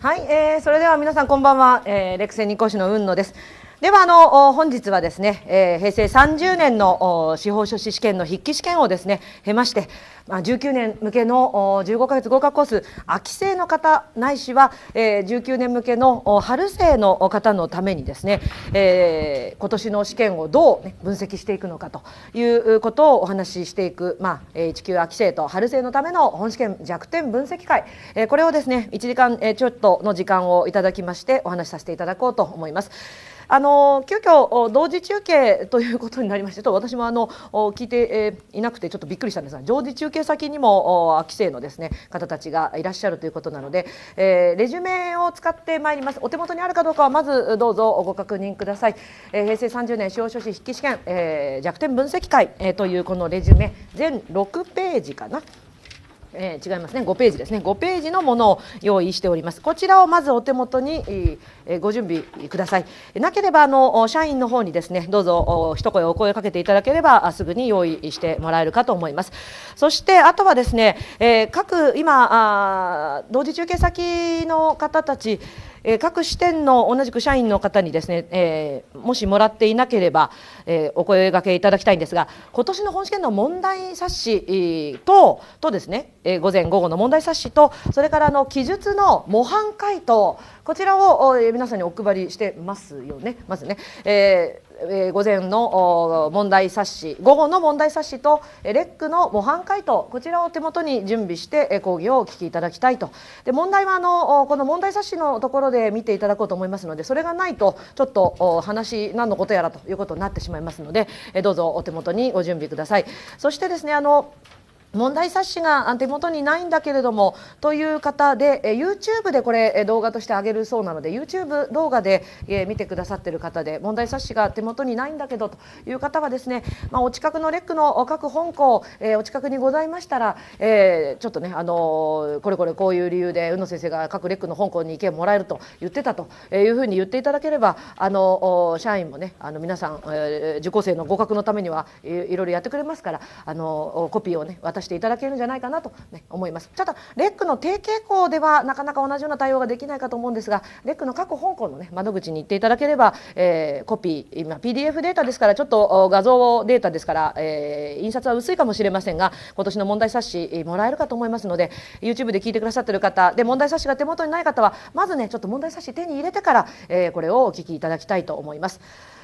はい、えー、それでは皆さんこんばんは、えー、レクセニコ市の雲野です。ではあの本日はですね、えー、平成30年の司法書士試験の筆記試験をですね経まして、まあ、19年向けの15か月合格コース秋生の方ないしは、えー、19年向けの春生の方のためにですね、えー、今年の試験をどう、ね、分析していくのかということをお話ししていく、まあ、19秋生と春生のための本試験弱点分析会、えー、これをですね1時間ちょっとの時間をいただきましてお話しさせていただこうと思います。あの急遽同時中継ということになりまして、と私もあの聞いていなくてちょっとびっくりしたんですが、常時中継先にも秋生のですね方たちがいらっしゃるということなので、えー、レジュメを使ってまいります。お手元にあるかどうかはまずどうぞご確認ください。えー、平成30年司法書士筆記試験、えー、弱点分析会、えー、というこのレジュメ全6ページかな。えー、違いますね5ページですね5ページのものを用意しておりますこちらをまずお手元に、えー、ご準備くださいなければあの社員の方にですねどうぞ一声お声をかけていただければすぐに用意してもらえるかと思いますそしてあとはですね、えー、各今あ同時中継先の方たちえー、各支店の同じく社員の方にですね、えー、もしもらっていなければ、えー、お声がけいただきたいんですが今年の本試験の問題冊子ととですね、えー、午前午後の問題冊子とそれからあの記述の模範解答こちらを、え皆さんにお配りしてますよねまずね。えーえー、午前の問題冊子午後の問題冊子とレックの模範解答こちらを手元に準備して講義をお聞きいただきたいとで問題はあのこの問題冊子のところで見ていただこうと思いますのでそれがないとちょっと話何のことやらということになってしまいますのでどうぞお手元にご準備ください。そしてですねあの問題冊子が手元にないんだけれどもという方で YouTube でこれ動画として上げるそうなので YouTube 動画で見てくださってる方で問題冊子が手元にないんだけどという方はですね、まあ、お近くのレックの各本校お近くにございましたら、えちょっとねあのこれこれこういう理由で宇野先生が各レックの本校に意見もらえると言ってたというふうに言っていただければあの社員もねあの皆さん受講生の合格のためにはいろいろやってくれますからあのコピーをね私化していただけるんじゃないかなと、ね、思いますちょっとレックの低傾向ではなかなか同じような対応ができないかと思うんですがレックの各香港の、ね、窓口に行っていただければ、えー、コピー今 PDF データですからちょっと画像データですから、えー、印刷は薄いかもしれませんが今年の問題冊子もらえるかと思いますので YouTube で聞いてくださってる方で問題冊子が手元にない方はまずねちょっと問題冊子手に入れてから、えー、これをお聞きいただきたいと思います。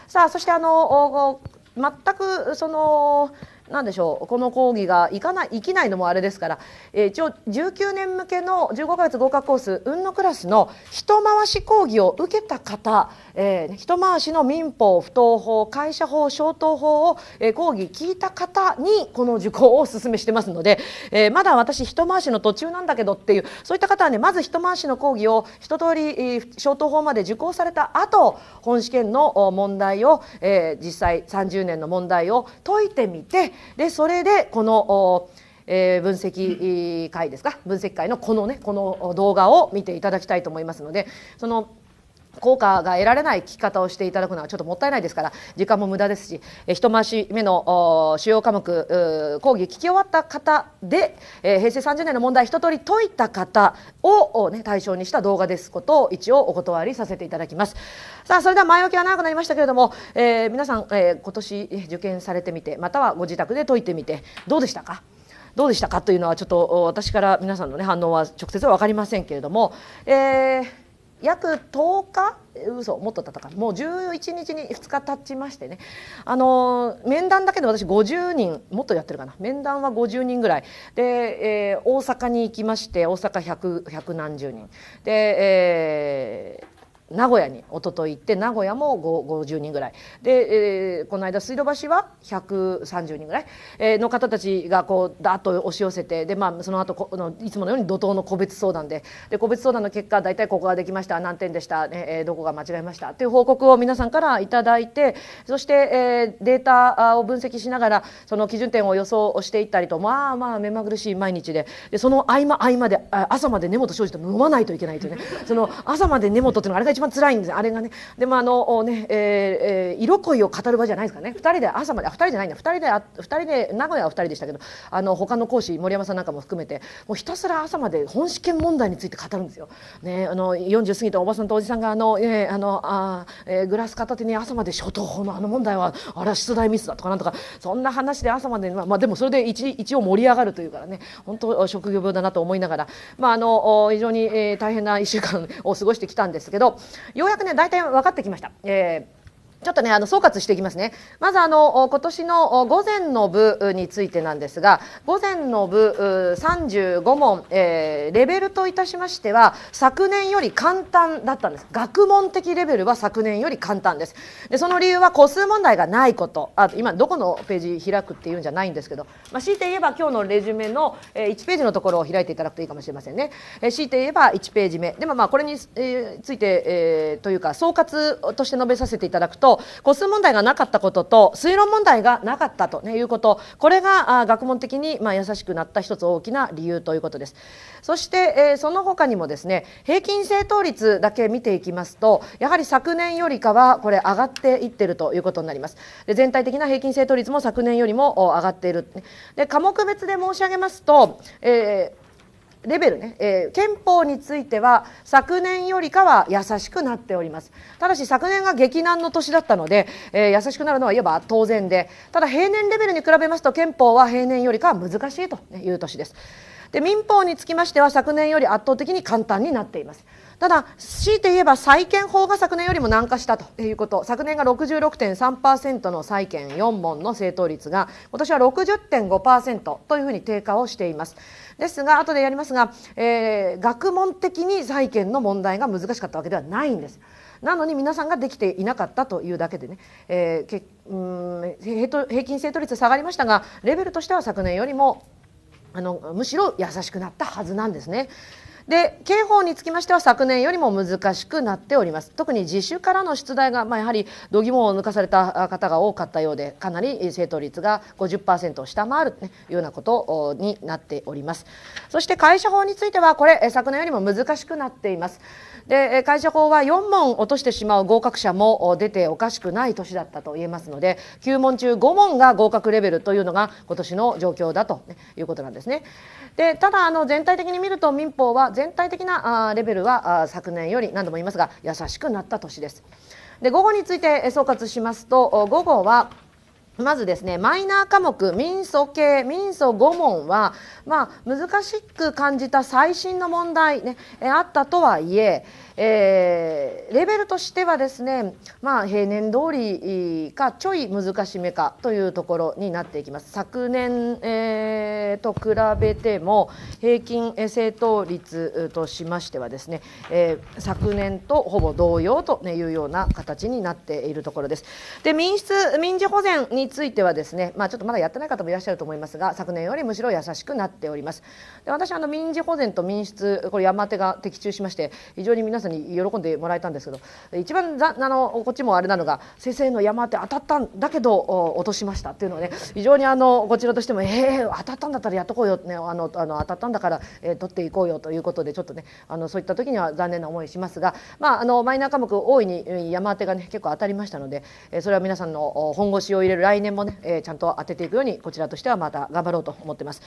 さあそしてあの全くその何でしょうこの講義が行かない生きないのもあれですから、えー、一応19年向けの15ヶ月合格コース運のクラスの一回し講義を受けた方、えー、一回しの民法不当法会社法消灯法を、えー、講義聞いた方にこの受講をお勧めしてますので、えー、まだ私一回しの途中なんだけどっていうそういった方はねまず一回しの講義を一通り、えー、消灯法まで受講された後本試験の問題を、えー、実際30年の問題を解いてみてでそれでこのえー、分析会ですか分析会のこのねこの動画を見ていただきたいと思いますのでその効果が得られない聞き方をしていただくのはちょっともったいないですから時間も無駄ですし一回し目の主要科目講義聞き終わった方で、え平成30年の問題一通り解いた方を、ね、対象にした動画ですことを一応お断りさせていただきますさあそれでは前置きは長くなりましたけれども、えー、皆さん、えー、今年受験されてみてまたはご自宅で解いてみてどうでしたかどうでしたかというのはちょっと私から皆さんの、ね、反応は直接は分かりませんけれども、えー約10日嘘もっと経ったかもう11日に2日経ちましてねあの面談だけで私50人もっとやってるかな面談は50人ぐらいで、えー、大阪に行きまして大阪 100, 100何十人で、えー名古屋に一昨日行って名古屋も50人ぐらいで、えー、この間水道橋は130人ぐらい、えー、の方たちがこうだっと押し寄せてで、まあ、その後このいつものように怒涛の個別相談でで個別相談の結果大体ここができました何点でした、ねえー、どこが間違えましたという報告を皆さんからいただいてそして、えー、データを分析しながらその基準点を予想していったりとまあまあ目まぐるしい毎日ででその合間合間で朝まで根本庄司と飲まないといけないというねその朝まで根本っていうのはあれが一番辛いんですあれがねでもあのね、えーえー、色恋を語る場じゃないですかね2人で朝まで2人じゃないんだ2人であ2人で名古屋は2人でしたけどあの他の講師森山さんなんかも含めてもうひたすら朝まで本試験問題について語るんですよ。ね、あの40過ぎたおばさんとおじさんがあの、えー、あのあ、えー、グラス片手に朝まで初等法のあの問題はあれは出題ミスだとかなんとかそんな話で朝まで、まあ、でもそれで一一応盛り上がるというからね本当職業病だなと思いながら、まあ、あの非常に、え大変な1週間を過ごしてきたんですけどようやくね大体分かってきました。えちょっとねあの総括していきますねまずあの今年の午前の部についてなんですが午前の部35問、えー、レベルといたしましては昨年より簡単だったんです学問的レベルは昨年より簡単ですでその理由は個数問題がないことあと今どこのページ開くっていうんじゃないんですけど、まあ、強いて言えば今日のレジュメの1ページのところを開いていただくといいかもしれませんね、えー、強いて言えば1ページ目でもまあこれについて、えー、というか総括として述べさせていただくと個数問題がなかったことと推論問題がなかったと、ね、いうことこれが学問的にまあ優しくなった一つ大きな理由ということです。そして、えー、その他にもですね平均正答率だけ見ていきますとやはり昨年よりかはこれ上がっていってるということになります。で全体的な平均正答率も昨年よりも上がっている。で科目別で申し上げますと、えーレベルね、えー、憲法については昨年よりかは優しくなっておりますただし昨年が激難の年だったので、えー、優しくなるのはいえば当然でただ平年レベルに比べますと憲法は平年よりかは難しいという年ですで民法につきましては昨年より圧倒的に簡単になっていますただ強いて言えば債権法が昨年よりも難化したということ昨年が66.3%の債権4問の正答率が今年は60.5%というふうに低下をしています。ですが後でやりますが、えー、学問的に債権の問題が難しかったわけではないんです。なのに皆さんができていなかったというだけでね、えー、けうん平均正答率下がりましたがレベルとしては昨年よりもあのむしろ優しくなったはずなんですね。で刑法につきましては昨年よりも難しくなっております特に自主からの出題が、まあ、やはり度肝を抜かされた方が多かったようでかなり正答率が50%を下回るというようなことになっておりますそして会社法についてはこれ昨年よりも難しくなっていますで会社法は4問落としてしまう合格者も出ておかしくない年だったと言えますので9問中5問が合格レベルというのが今年の状況だということなんですね。でただあの全体的に見ると民法は全体的なレベルは昨年より何度も言いますが優しくなった年です。で午後について総括しますと午後はまずですねマイナー科目民訴系民訴5問は、まあ、難しく感じた最新の問題ね、あったとはいええー、レベルとしてはですね、まあ、平年通りかちょい難しめかというところになっていきます昨年、えー、と比べても平均正答率としましてはですね、えー、昨年とほぼ同様というような形になっているところです。で民室民事保全についてはですね、まあ、ちょっとまだやってない方もいらっしゃると思いますが昨年よりむしろ優しくなっております。で私あの民事保全と民室これ山手が的中しまして非常に皆さんに喜んでもらえたんですけど一番ざあのこっちもあれなのが先生の山って当たったんだけど落としましたっていうのはね非常にあのこちらとしても「ええー、当たったんだったらやっとこうよ」ねあのあの当たったんだから、えー、取っていこうよということでちょっとねあのそういった時には残念な思いしますが、まあ、あのマイナー科目大いに山当てがね結構当たりましたので、えー、それは皆さんの本腰を入れる来年もね、えー、ちゃんと当てていくようにこちらとしてはまた頑張ろうと思ってます。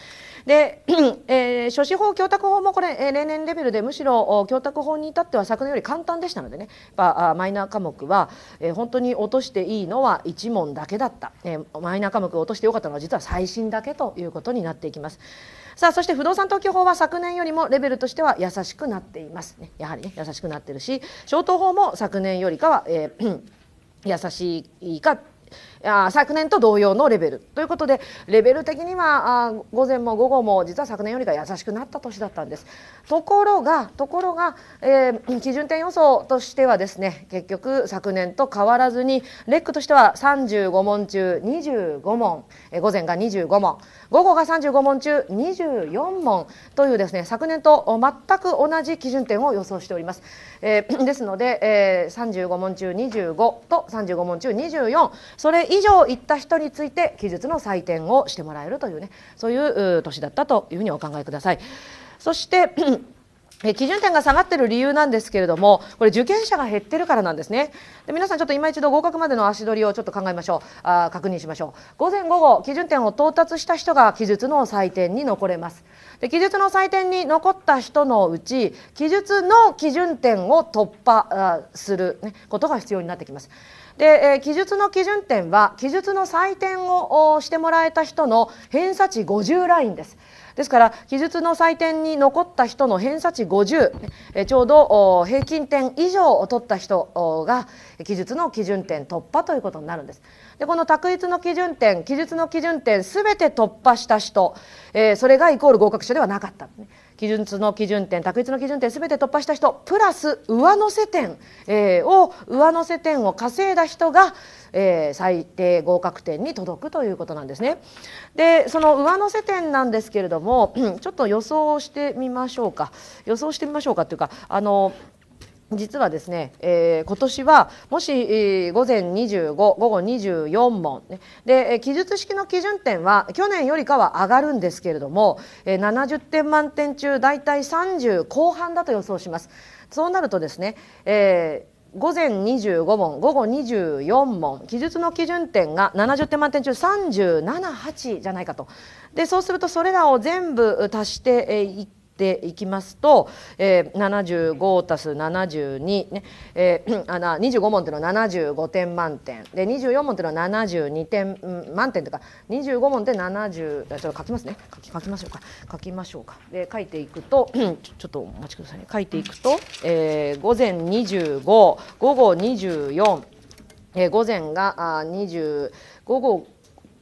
で、えー、諸司法教託法もこれ、えー、例年レベルでむしろ教託法に至っては昨年より簡単でしたのでねやっぱマイナー科目は、えー、本当に落としていいのは1問だけだった、えー、マイナー科目を落としてよかったのは実は最新だけということになっていきます。さあそして不動産登記法は昨年よりもレベルとしては優しくなっています、ね、やはりね優しくなってるし消灯法も昨年よりかは、えー優しいかあ昨年と同様のレベルということでレベル的には午前も午後も実は昨年よりが優しくなった年だったんです。ところがところが、えー、基準点予想としてはですね結局昨年と変わらずにレックとしては35問中25問、えー、午前が25問、午後が35問中24問というですね昨年と全く同じ基準点を予想しております、えー、ですので、えー、35問中25と35問中24それ以上いった人について記述の採点をしてもらえるというねそういう年だったというふうにお考えくださいそして 基準点が下がってる理由なんですけれども、これ受験者が減ってるからなんですね。で皆さんちょっと今一度合格までの足取りをちょっと考えましょう。あ確認しましょう。午前午後、基準点を到達した人が記述の採点に残れます。で記述の採点に残った人のうち、記述の基準点を突破する、ね、ことが必要になってきます。で、え記述の基準点は記述の採点をしてもらえた人の偏差値50ラインです。ですから記述の採点に残った人の偏差値50、えちょうど平均点以上を取った人が記述の基準点突破ということになるんです。でこの択一の基準点記述の基準点すべて突破した人、えー、それがイコール合格者ではなかった。記述の基準点択一の基準点すべて突破した人プラス上乗せ点、えー、を上乗せ点を稼いだ人が、えー、最低合格点に届くということなんですね。でその上乗せ点なんですけれどもちょっと予想してみましょうか予想してみましょうかというかあの実はですね、えー、今年はもし、えー、午前25午後24問、ね、で記述式の基準点は去年よりかは上がるんですけれども、えー、70点満点中大体30後半だと予想します。そうなるとですね、えー午前25問午後24問記述の基準点が70点満点中378じゃないかとでそうするとそれらを全部足していくっていきますと、えー、75たす72ね、えー、あな25問というのは75点満点で24問というのは72点、うん、満点というか25問で70ちょっと書きますね書き書きましょうか書きましょうかで書いていくとちょっとお待ちくださいね書いていくと、えー、午前25午後24、えー、午前があ20午後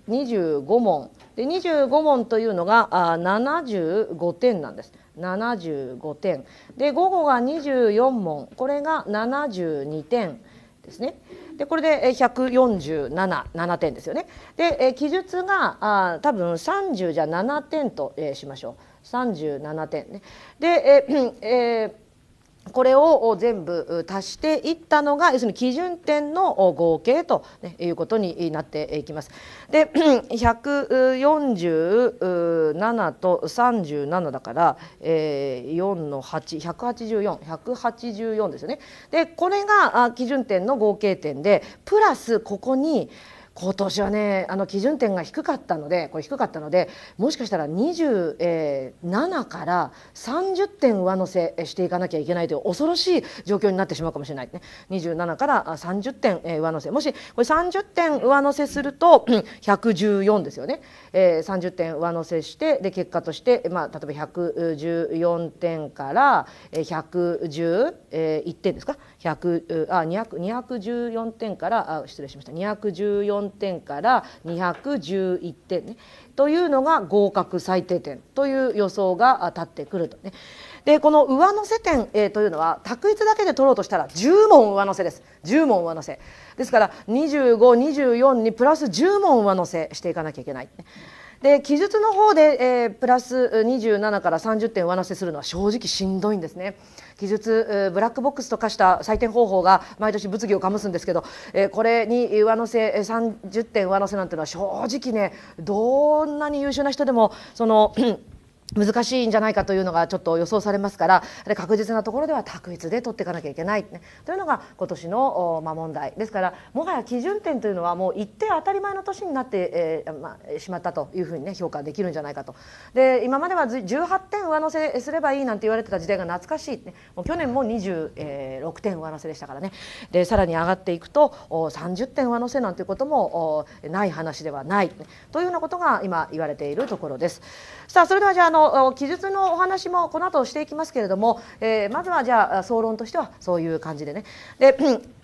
25問で25問というのがあ75点なんです。75点で午後が24問これが72点ですね。でこれで147点ですよね。で記述があ多分30じゃ7点と、えー、しましょう37点ね。で えー、えーこれを全部足していったのが要するに基準点の合計ということになっていきます。で147 と37だから、えー、4の818484ですよね。でこれが基準点の合計点でプラスここに「今年はねあの基準点が低かったのでこれ低かったのでもしかしたら27から30点上乗せしていかなきゃいけないという恐ろしい状況になってしまうかもしれないね27から30点上乗せもしこれ30点上乗せすると114ですよね、え30点上乗せしてで結果として、まあ、例えば114点から111点ですか100あ2 1 4点からあ失礼しました214点から211点ねというのが合格最低点という予想が立ってくるとね。でこの上乗せ点、えー、というのは択一だけで取ろうとしたら10問上乗せです10問上乗せですから2524にプラス10問上乗せしていかなきゃいけない。で記述の方で、えー、プラス27から30点上乗せするのは正直しんどいんですね。記述、ブラックボックスと化した採点方法が毎年物議を醸すんですけど、えー、これに上乗せ30点上乗せなんていうのは正直ねどんなに優秀な人でもその難しいんじゃないかというのがちょっと予想されますから確実なところでは択一で取っていかなきゃいけない、ね、というのが今年のまあ問題ですからもはや基準点というのはもう一定当たり前の年になって、えーまあ、しまったというふうに、ね、評価できるんじゃないかとで今までは18点上乗せすればいいなんて言われてた時代が懐かしい、ね、もう去年も26点上乗せでしたからねでさらに上がっていくと30点上乗せなんていうこともない話ではないというようなことが今言われているところです。さあそれではじゃああの記述のお話もこの後していきますけれども、えー、まずはじゃあ総論としてはそういう感じでねで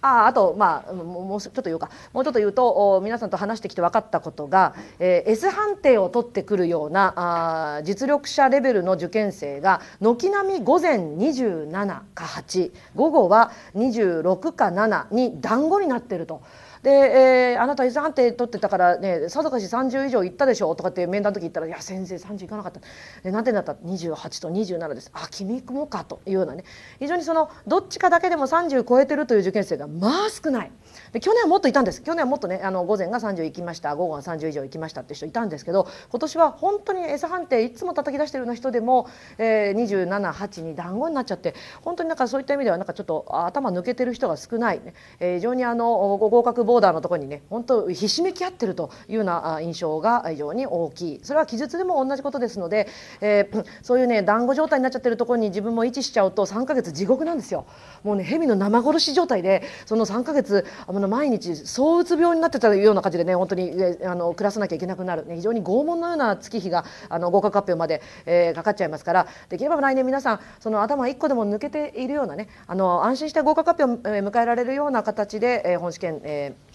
ああとまあもうちょっと言うかもうちょっと言うと皆さんと話してきて分かったことが、えー、S 判定を取ってくるようなあ実力者レベルの受験生が軒並み午前27か8午後は26か7に団子になってると。で、えー、あなた遺産って取ってたからねさぞかし30以上行ったでしょとかって面談の時言ったら「いや先生30行かなかった」で何てなった28と27ですあ君もかというようなね非常にそのどっちかだけでも30超えてるという受験生がまあ少ない。で去年はもっといたんです去年はもっとねあの午前が30行きました午後が30以上行きましたって人いたんですけど今年は本当に餌判定いつも叩き出してるような人でも、えー、278に団子になっちゃって本当になんかそういった意味ではなんかちょっと頭抜けてる人が少ない、ねえー、非常にあの合格ボーダーのところにね本当ひしめき合ってるというような印象が非常に大きいそれは記述でも同じことですので、えー、そういうね団子状態になっちゃってるところに自分も位置しちゃうと3ヶ月地獄なんですよ。もうね蛇の生殺し状態でその3ヶ月あの毎日躁うつ病になってたような感じでね本当にあの暮らさなきゃいけなくなる、ね、非常に拷問のような月日があの合格発表まで、えー、かかっちゃいますからできれば来年皆さんその頭1個でも抜けているようなねあの安心して合格発表を迎えられるような形で、えー、本試験、えー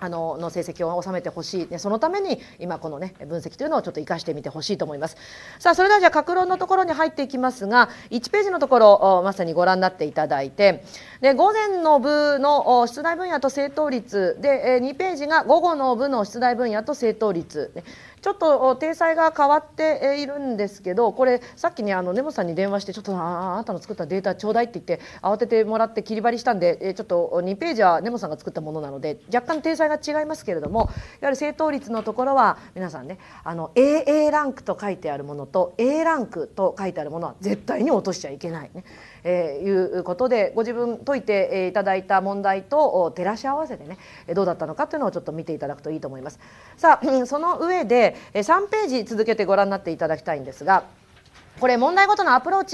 あのの成績を収めてほしい、そのために今このね分析というのをちょっと生かしてみてほしいと思いますさあそれではじゃあ格論のところに入っていきますが1ページのところまさにご覧になっていただいてで午前の部の出題分野と正答率で、え2ページが午後の部の出題分野と正答率ちょっと体裁が変わっているんですけどこれさっきねあの根本さんに電話してちょっとああなたの作ったデータちょうだいって言って慌ててもらって切り張りしたんでちょっと2ページは根本さんが作ったものなので若干体裁が違いますけれどもいわゆる正答率のところは皆さんねあの AA ランクと書いてあるものと A ランクと書いてあるものは絶対に落としちゃいけないね。えー、いうことでご自分解いていただいた問題と照らし合わせてねどうだったのかというのをちょっと見ていただくといいと思います。さあその上で3ページ続けてご覧になっていただきたいんですが。これ問題ごとのアプロー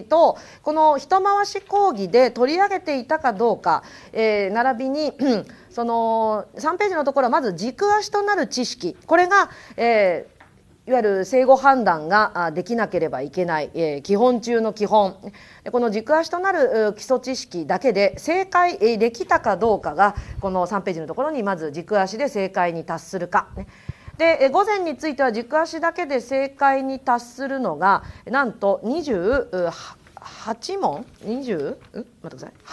チとこの一回し講義で取り上げていたかどうか、えー、並びにその3ページのところはまず軸足となる知識これが、えいわゆる生後判断ができなければいけない、基本中の基本この軸足となる基礎知識だけで正解できたかどうかがこの3ページのところにまず軸足で正解に達するか、で午前については軸足だけで正解に達するのがなんと28問2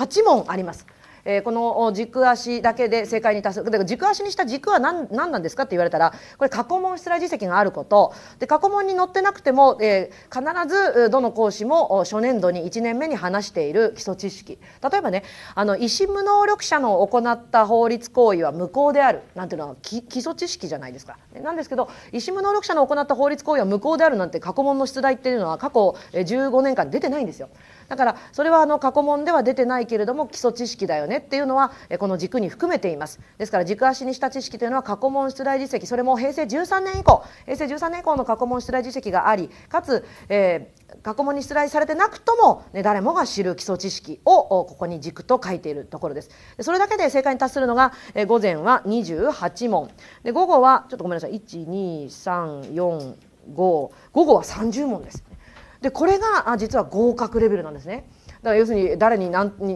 8問あります。えー、この軸足だけで正解に達するだから軸足にした軸は何何なんですかって言われたらこれ過去問出題実績があることで過去問に載ってなくても、えー、必ずどの講師も初年度に1年目に話している基礎知識例えばねあの医師無能力者の行った法律行為は無効であるなんていうのは基礎知識じゃないですか。なんですけど医師無能力者の行った法律行為は無効であるなんて過去問の出題っていうのは過去15年間出てないんですよ。だからそれはあの過去問では出てないけれども基礎知識だよねっていうのはこの軸に含めていますですから軸足にした知識というのは過去問出題実績それも平成13年以降平成13年以降の過去問出題実績がありかつ、えー、過去問に出題されてなくとも、ね、誰もが知る基礎知識をここに軸と書いているところですそれだけで正解に達するのが、えー、午前は28問で午後はちょっとごめんなさい1234 5午後は30問ですでこれが実は合格レベルなんですね。だから要するに誰にに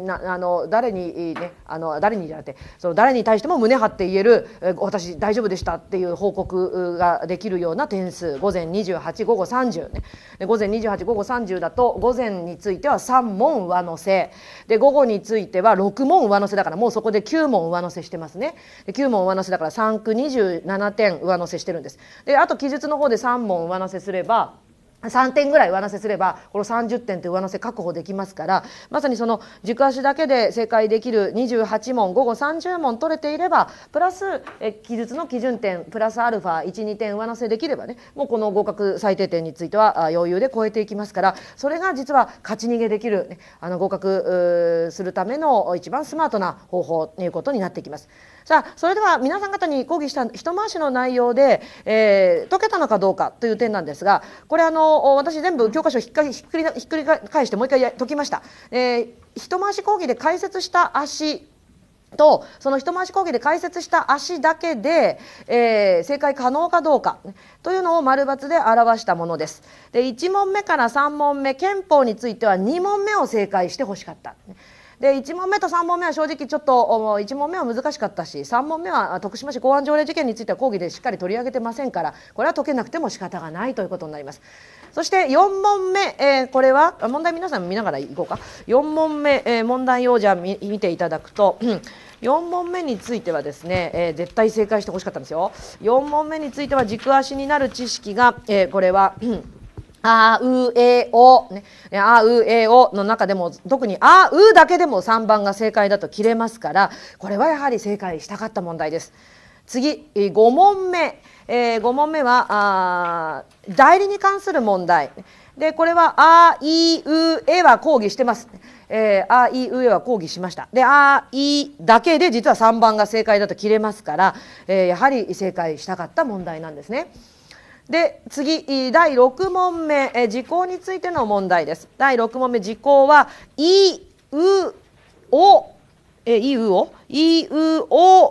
なあの誰にねあの誰にじゃなくてその誰に対しても胸張って言える私大丈夫でしたっていう報告ができるような点数午前28午後30ね午前28午後30だと午前については3問上乗せで午後については6問上乗せだからもうそこで9問上乗せしてますね9問上乗せだから3区27点上乗せしてるんですであと記述の方で3問上乗せすれば3点ぐらい上乗せすればこの30点という上乗せ確保できますからまさにその軸足だけで正解できる28問午後30問取れていればプラス記述の基準点プラスアルファ12点上乗せできればねもうこの合格最低点については余裕で超えていきますからそれが実は勝ち逃げできる、ね、あの合格するための一番スマートな方法ということになってきます。さあそれでは皆さん方に講義した一回しの内容で、えー、解けたのかどうかという点なんですがこれあの私全部教科書ひっかひっくりひっくり返してもう一回解きました。えー、一回し講義で解説した足とその一回し講義で解説した足だけで、えー、正解可能かどうかというのを丸×で表したものです。で1問目から3問目憲法については2問目を正解してほしかった。で1問目と3問目は正直ちょっと1問目は難しかったし3問目は徳島市公安条例事件については講義でしっかり取り上げてませんからこれは解けなくても仕方がないということになります。そして4問目、えー、これは問題皆さん見ながらいこうか4問目、えー、問題をじゃあ見ていただくと。4問目についてはですね、えー、絶対正解してほしかったんですよ。4問目については軸足になる知識が、えこれはあうえお、ね、あうえおの中でも特にあうだけでも3番が正解だと切れますからこれはやはり正解したかった問題です。次5問目、えー、5問目は代理に関する問題でこれは「あいうえ」は抗議してます。えー、あいうえは抗議しましたであいだけで実は3番が正解だと切れますから、えー、やはり正解したかった問題なんですね。で次第6問目え時効についての問題です第6問目時効は「いうお」えいうおいうお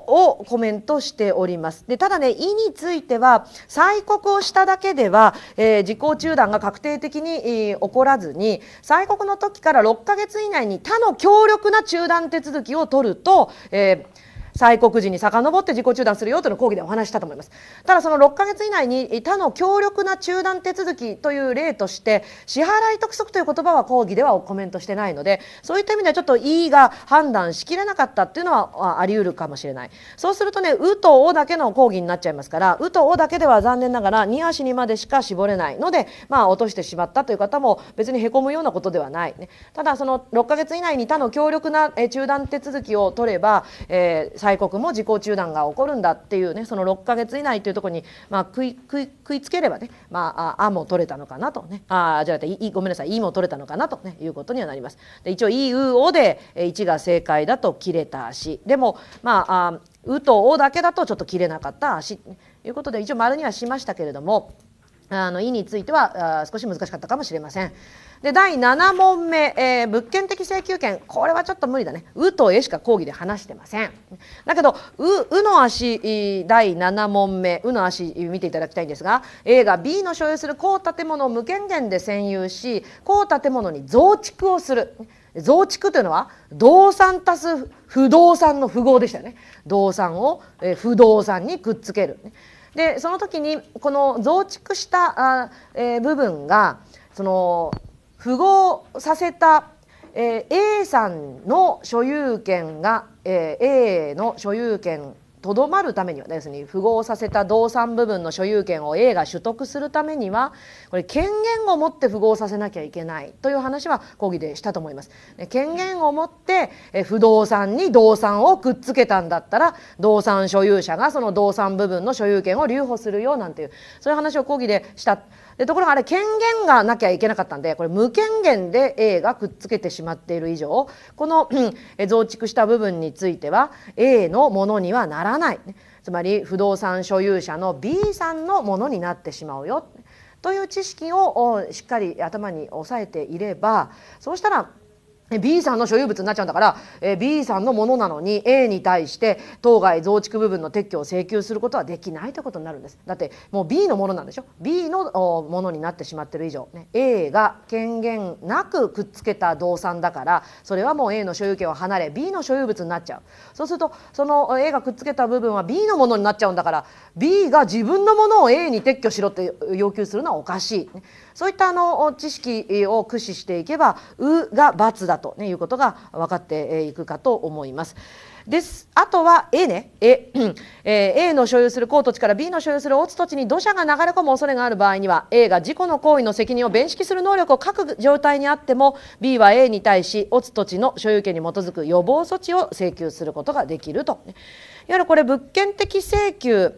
をコメントしておりますでただねいについては催告をしただけでは、えー、時効中断が確定的に、えー、起こらずに催告の時から6ヶ月以内に他の強力な中断手続きを取ると、えー催告時に遡って自己中断するよとの講義でお話したと思いますただその6ヶ月以内に他の強力な中断手続きという例として支払い督促という言葉は講義ではコメントしてないのでそういった意味ではちょっと E が判断しきれなかったっていうのはあり得るかもしれないそうするとね「う」と「お」だけの講義になっちゃいますから「う」と「お」だけでは残念ながら2足にまでしか絞れないのでまあ落としてしまったという方も別にへこむようなことではない、ね、ただその6ヶ月以内に他の強力な中断手続きを取れば、えー催告も自己中断が起こるんだっていうねその6ヶ月以内というところに、まあ、食い食い食いつければね、まあ、あも取れたのかなとねあじゃあいごめんなさいいも取れたのかなと、ね、いうことにはなります。で一応いうおで1が正解だと切れたしでもまあうとおだけだとちょっと切れなかった足ということで一応丸にはしましたけれどもあの「い」についてはあ少し難しかったかもしれません。で第7問目、えー、物件的請求権これはちょっと無理だね「う」と「え」しか講義で話してませんだけど「う」うの足第7問目「う」の足見ていただきたいんですが A が B の所有する高建物を無権限で占有し高建物に増築をする増築というのは動産足す不動産の符号でしたよね動産をえ不動産にくっつけるでその時にこの増築したあ、えー、部分がその符合させた、えー、A さんの所有権が、えー、A の所有権とどまるためにはですね符合させた動産部分の所有権を A が取得するためにはこれ権限を持って符合させなきゃいけないという話は講義でしたと思います。権限を持って不動産に動産をくっつけたんだったら動産所有者がその動産部分の所有権を留保するよなんていうそういう話を講義でした。でところがあれ権限がなきゃいけなかったんでこれ無権限で A がくっつけてしまっている以上この増築した部分については A のものにはならないつまり不動産所有者の B さんのものになってしまうよという知識をしっかり頭に押さえていればそうしたら B さんの所有物になっちゃうんだから、え B さんのものなのに A に対して当該増築部分の撤去を請求することはできないということになるんですだってもう B のものなんでしょ B のものになってしまってる以上、ね、A が権限なくくっつけた動産だからそれはもう A の所有権を離れ B の所有物になっちゃうそうするとその A がくっつけた部分は B のものになっちゃうんだから B が自分のものを A に撤去しろって要求するのはおかしい。ねそういったあの知識を駆使していけば「う」が「罰だと、ね、いうことが分かっていくかと思います。です。あとは A ね。A, えー、A の所有する高土地から B の所有する大津土地に土砂が流れ込む恐れがある場合には A が事故の行為の責任を弁識する能力を欠く状態にあっても B は A に対し大津土地の所有権に基づく予防措置を請求することができると。いわゆるこれ物件的請求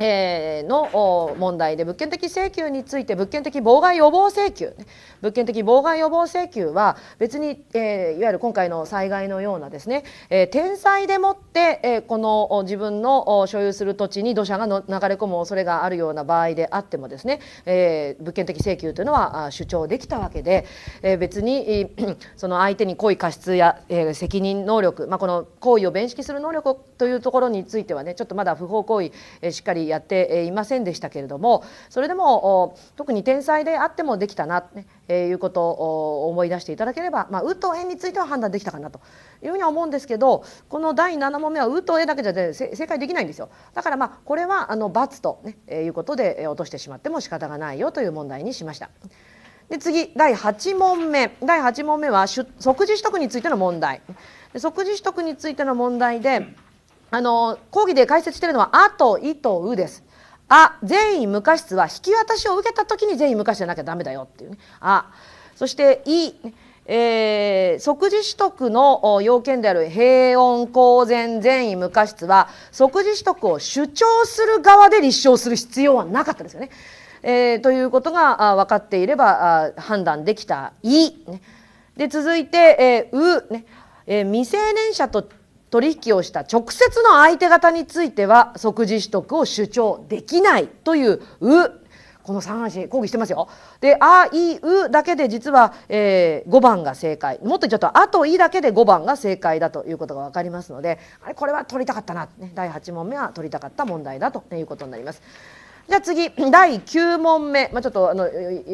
えの問題で物件的請求について物件的妨害予防請求物件的妨害予防請求は別に、えいわゆる今回の災害のようなですね、え天災でもって、えこの自分の所有する土地に土砂がの流れ込む恐れがあるような場合であってもですね、え物件的請求というのは主張できたわけで、え別に その相手に故意過失や、え責任能力、まあ、この行為を弁識する能力というところについてはねちょっとまだ不法行為、えしっかりやっていませんでしたけれどもそれでも特に天才であってもできたなと、ねえいうことを思い出していただければ、まあ、ウと円については判断できたかなというふうには思うんですけどこの第7問目はウと円だけじゃ正解できないんですよだからまあこれはあの×と、ねえいうことで落としてしまっても仕方がないよという問題にしました。で次第8問目第8問目は即時取得についての問題。即時取得についての問題であの講義で解説しているのは「あ」と「い」と「う」です。あ善意無過失は引き渡しを受けた時に善意無過失じゃなきゃダメだよっていうね。あそして「い」えー、即時取得の要件である平穏公然善意無過失は即時取得を主張する側で立証する必要はなかったですよね。えー、ということが分かっていれば判断できた「い」ね、で続いて「えー、う」ねえー、未成年者と取引をした直接の相手方については即時取得を主張できないというこの3半身抗議してますよ。で「あいう」だけで実は、えー、5番が正解もっと言っちゃうと「あとい」だけで5番が正解だということが分かりますのであれこれは取りたかったな、ね、第8問目は取りたかった問題だということになります。じゃあ次第9問目、まあ、ちょっとあの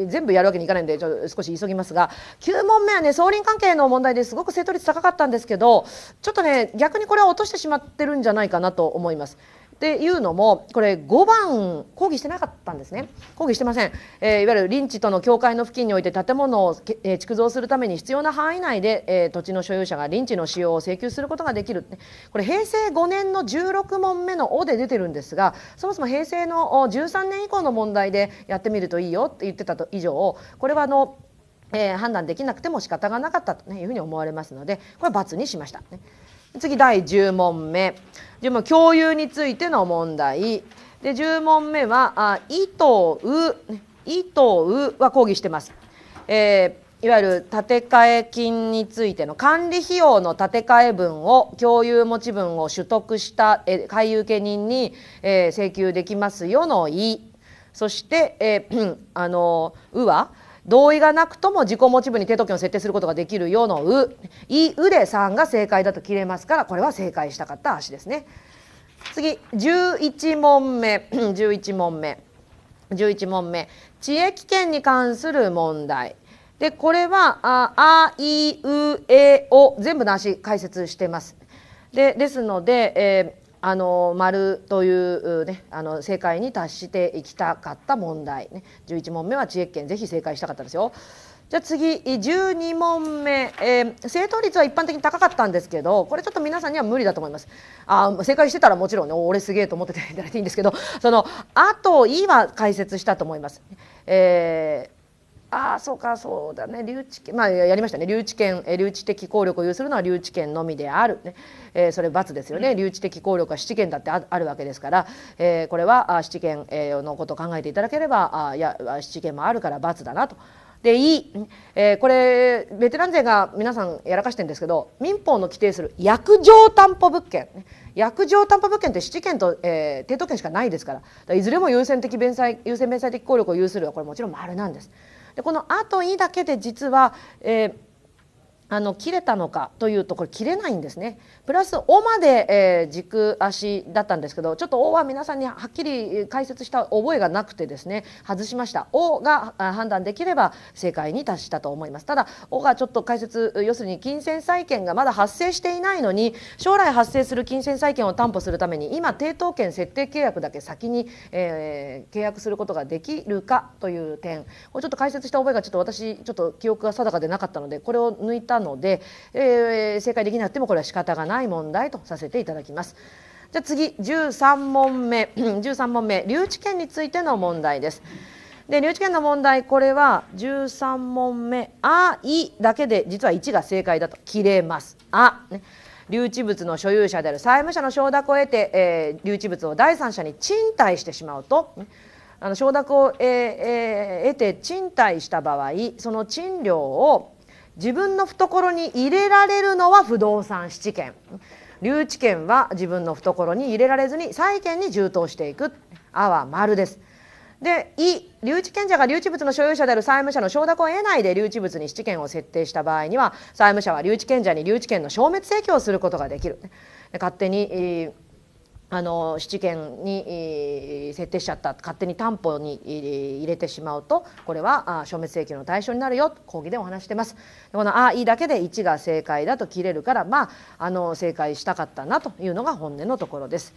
全部やるわけにいかないんでちょ少し急ぎますが9問目はね総輪関係の問題ですごく正答率高かったんですけどちょっとね逆にこれは落としてしまってるんじゃないかなと思います。っていうのもこれ5番抗議してなかったんですね抗議してません、えー、いわゆる林地との境界の付近において建物を、えー、築造するために必要な範囲内で、えー、土地の所有者が林地の使用を請求することができるこれ平成5年の16問目の「お」で出てるんですがそもそも平成の13年以降の問題でやってみるといいよって言ってたと以上これはあのえー、判断できなくても仕方がなかったというふうに思われますのでこれは×にしました。次第10問目、10問共有についての問題で10問目はあ意図意図は抗議してます、えー、いわゆる建て替え金についての管理費用の建て替え分を共有持ち分を取得した買い受け人に、えー、請求できますよの「い」そして「えー、あのうは」は同意がなくとも自己モチブに手と権を設定することができるよのうい「う」で3が正解だと切れますからこれは正解したかった足ですね。次11問目11 問目11問目知益権に関する問題。でこれはああいうえを全部の足解説してます。でですので、えあの丸というねあの正解に達していきたかった問題ね11問目は知恵県ぜひ正解したかったですよ。じゃあ次12問目、えー、正答率は一般的に高かったんですけどこれちょっと皆さんには無理だと思いますあ正解してたらもちろんね俺すげえと思っていただいていいんですけどその「あと」「い」は解説したと思います。えーああそうかそうだね留置まあやりましたね留置権留置的効力を有するのは留置権のみであるね、えー、それ罰ですよね、うん、留置的効力は七権だってあるわけですから、えー、これは七権のことを考えていただければあいや七権もあるから罰だなと。でいい、えー、これベテラン勢が皆さんやらかしてるんですけど民法の規定する約定担保物件約定担保物件って7件と、えー、抵当権しかないですからいずれも優先的弁済優先弁済的効力を有するはこれもちろん丸なんです。でこの「あ」と「い」だけで実は、えーあの切れたのかというとこれ切れないんですねプラス「お」まで、えー、軸足だったんですけどちょっと「お」は皆さんにはっきり解説した覚えがなくてですね外しました「お」が判断できれば正解に達したと思いますただ「お」がちょっと解説要するに金銭債権がまだ発生していないのに将来発生する金銭債権を担保するために今抵当権設定契約だけ先に、えー、契約することができるかという点をちょっと解説した覚えがちょっと私ちょっと記憶が定かでなかったのでこれを抜いたしので、えー、正解できなくてもこれは仕方がない問題とさせていただきます。じゃ次13問目13 問目留置権についての問題です。で留置権の問題これは13問目「あ」「い」だけで実は1が正解だと切れます。あね留置物の所有者である債務者の承諾を得て、えー、留置物を第三者に賃貸してしまうと、あの承諾を、えーえー、得て賃貸した場合その賃料を自分の懐に入れられるのは不動産7件留置権は自分の懐に入れられずに債権に充当していく「あ」は丸です。で「い」留置権者が留置物の所有者である債務者の承諾を得ないで留置物に質権を設定した場合には債務者は留置権者に留置権の消滅請求をすることができる。勝手に、あの七権に設定しちゃった勝手に担保に入れてしまうとこれは消滅請求の対象になるよと講義でお話してます。この「あ」「い」だけで1が正解だと切れるからまああの正解したかったなというのが本音のところです。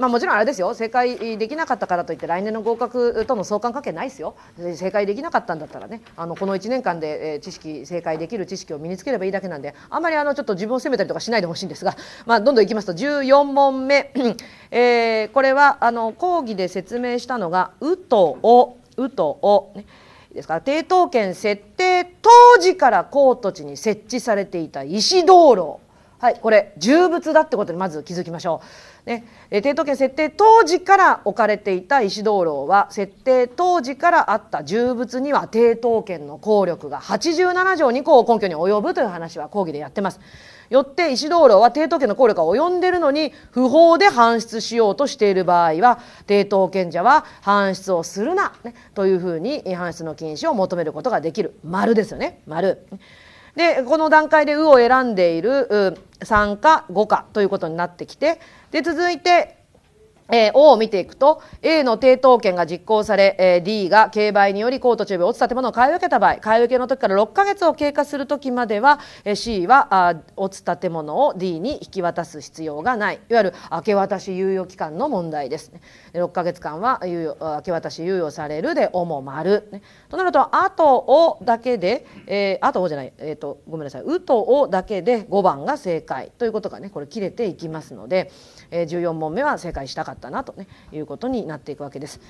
まあ、もちろんあれですよ正解できなかったからといって来年の合格との相関関係ないですよ正解できなかったんだったらねあのこの1年間で、え知識正解できる知識を身につければいいだけなんであまりあのちょっと自分を責めたりとかしないでほしいんですが、まあ、どんどんいきますと14問目、えー、これはあの講義で説明したのが「うとお」「うとお」ね。ですから抵当権設定当時から高土地に設置されていた石灯籠はい、これ重物だってことにまず気づきましょう。ね、抵当権設定当時から置かれていた石灯籠は設定当時からあった重物には抵当権の効力が87条2項を根拠に及ぶという話は講義でやってます。よって石灯籠は抵当権の効力が及んでいるのに不法で搬出しようとしている場合は抵当権者は搬出をするな、ね、というふうに搬出の禁止を求めることができる丸ですよね丸。でこの段階で「う」を選んでいる3か5かということになってきてで続いてえー、を見ていくと A の抵当権が実行され、えー、D が競売によりコート中部落ちた建物を買い受けた場合買い受けの時から6ヶ月を経過する時までは、えー、C はあ落ちた建物を D に引き渡す必要がないいわゆる明け渡し猶予期間の問題ですね6ヶ月間は猶予明け渡し猶予されるで「お」も丸、ね、となると「あとを」だけで「えー、あとじゃない、えーと、ごめんなさい「うとを」だけで5番が正解ということがねこれ切れていきますので。え14問目は正解したかったなと、ね、いうことになっていくわけです。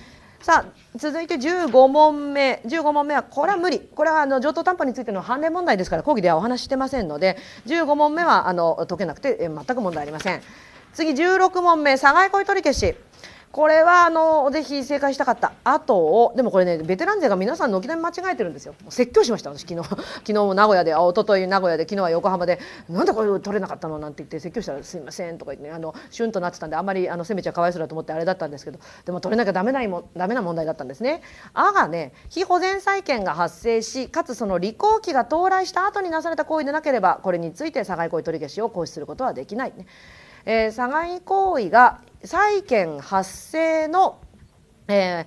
さあ続いて15問目15問目はこれは無理これはあの上等担保についての判例問題ですから講義ではお話ししてませんので15問目はあの解けなくて全く問題ありません次16問目差外雇取り消しこれはあのぜひ正解したかったあとをでもこれねベテラン勢が皆さん軒並み間違えてるんですよ説教しました私昨日 昨日も名古屋でおととい名古屋で昨日は横浜で「なんでこれ取れなかったの?」なんて言って説教したら「すいません」とか言って、ね、あのシュンとなってたんであんまりあの攻めちゃかわいそうだと思ってあれだったんですけどでも取れなきゃダメないもダメな問題だったんですね。あがね非保全債権が発生しかつその履行期が到来した後になされた行為でなければこれについて社外行為取り消しを行使することはできない、ね。えー、詐害行為が債権発生の、えー、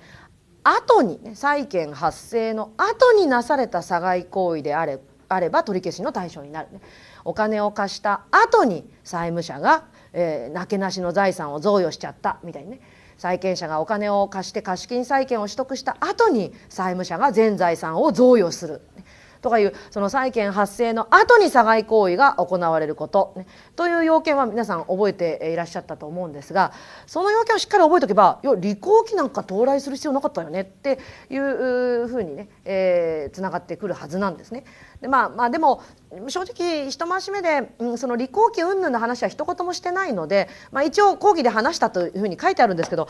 後に、ね、債権発生の後になされた詐害行為であれあれば取り消しの対象になる、ね、お金を貸した後に債務者が、えー、なけなしの財産を贈与しちゃったみたいにね債権者がお金を貸して貸金債権を取得した後に債務者が全財産を贈与する、ね、とかいうその債権発生の後に差害行為が行われること、ね、という要件は皆さん覚えていらっしゃったと思うんですがその要件をしっかり覚えておけば履行期なんか到来する必要なかったよねっていうふうにね、えー、つながってくるはずなんですね。でまあまあでも正直一回し目で、うん、その履行期云々の話は一言もしてないので、まあ、一応講義で話したというふうに書いてあるんですけど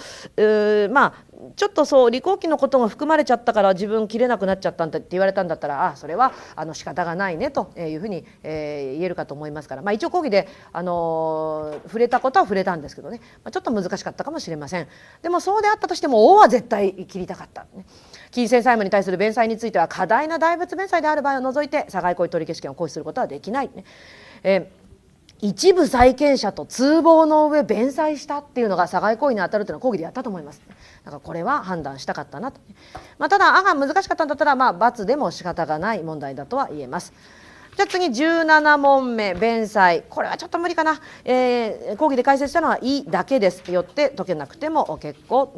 まあちょっとそう履行期のことが含まれちゃったから自分切れなくなっちゃったんだって言われたんだったらあそれはあの仕方がないねというふうに、えー、言えるかと思いますから、まあ、一応講義で、あのー、触れたことは触れたんですけどね、まあ、ちょっと難しかったかもしれませんでもそうであったとしても「王は絶対切りたかった、ね。金銭債務に対する弁済については過大な大仏弁済である場合を除いて社外取消権を行使することはできない、ねえー、一部債権者と通報の上弁済したっていうのが社外行為に当たるというのは抗議でやったと思います。だからこれは判断したかったなと、まあ、ただ「あ」が難しかったんだったら、まあ、罰でも仕方がない問題だとは言えます。じゃあ次17問目弁済これはちょっと無理かな、えー、講義で解説したのは「い」だけですよって解けなくても結構。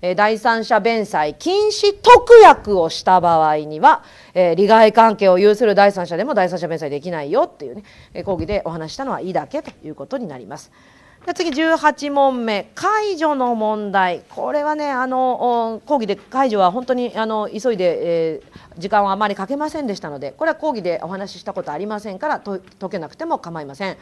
え第三者弁済禁止特約をした場合には、え利害関係を有する第三者でも第三者弁済できないよっていうね、え講義でお話したのはいいだけということになります。次18問目解除の問題これはねあの講義で解除は本当にあの急いで、えー、時間をあまりかけませんでしたのでこれは講義でお話ししたことありませんから解けなくても構いません。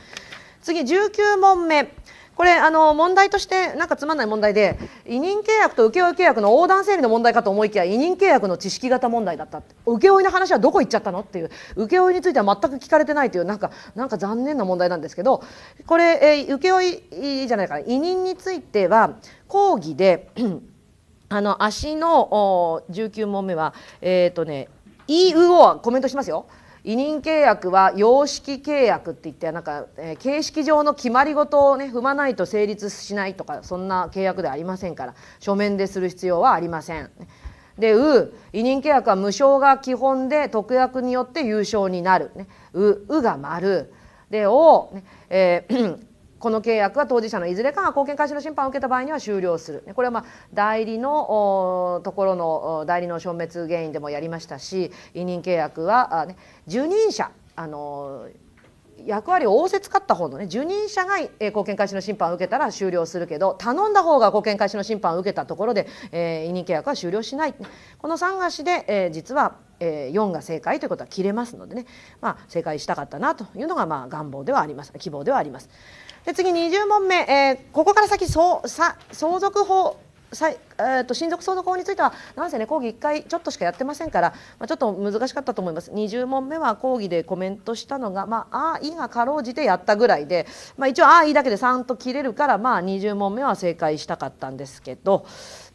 次19問目これあの問題としてなんかつまんない問題で委任契約と請負契約の横断整理の問題かと思いきや委任契約の知識型問題だった請負の話はどこ行っちゃったのっていう請負については全く聞かれてないというなんかなんか残念な問題なんですけどこれ、えー、請負じゃないかな委任については講義で あの足の19問目はえっ、ー、とね EU はコメントしますよ。委任契約は様式契約っていってなんか、えー、形式上の決まり事をね踏まないと成立しないとかそんな契約ではありませんから書面でする必要はありません。で「う」委任契約は無償が基本で特約によって有償になる。ね、う「う」が丸で「お」ねえーこの契約は当事者のいずれかが貢献開始の審判を受けた場合には終了するこれはまあ代理のところの代理の消滅原因でもやりましたし委任契約はあ、ね、受任者あの役割を仰せつかった方のね受任者が、えー、貢献開始の審判を受けたら終了するけど頼んだ方が貢献開始の審判を受けたところで、え委任契約は終了しないこの3菓子で、え実は、え4が正解ということは切れますのでね、まあ、正解したかったなというのが、まあ、願望ではあります希望ではあります。で次20問目、えー、ここから先相さ相続法さえーと、親族相続法についてはなんせね講義1回ちょっとしかやってませんから、まあ、ちょっと難しかったと思います20問目は講義でコメントしたのが「まああい」いがかろうじてやったぐらいで、まあ、一応「ああい」だけで3と切れるから、まあ、20問目は正解したかったんですけど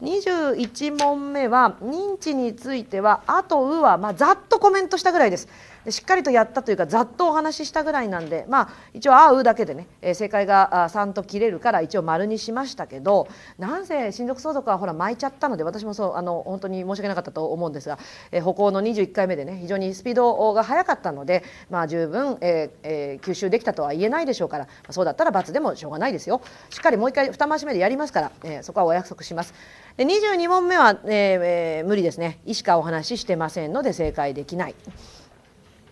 21問目は認知については「あ」と「う」は、まあ、ざっとコメントしたぐらいです。しっかりとやったというかざっとお話ししたぐらいなんでまあ一応「あう」だけでね、え正解が3と切れるから一応丸にしましたけどなんせ親族相続はほら巻いちゃったので私もそうあの本当に申し訳なかったと思うんですが、え歩行の21回目でね非常にスピードが速かったので、まあ、十分、えーえー、吸収できたとは言えないでしょうから、そうだったら罰でもしょうがないですよしっかりもう一回二回し目でやりますから、えー、そこはお約束します。で22問目は、えー、えー、無理ですね医師かお話ししてませんので正解できない。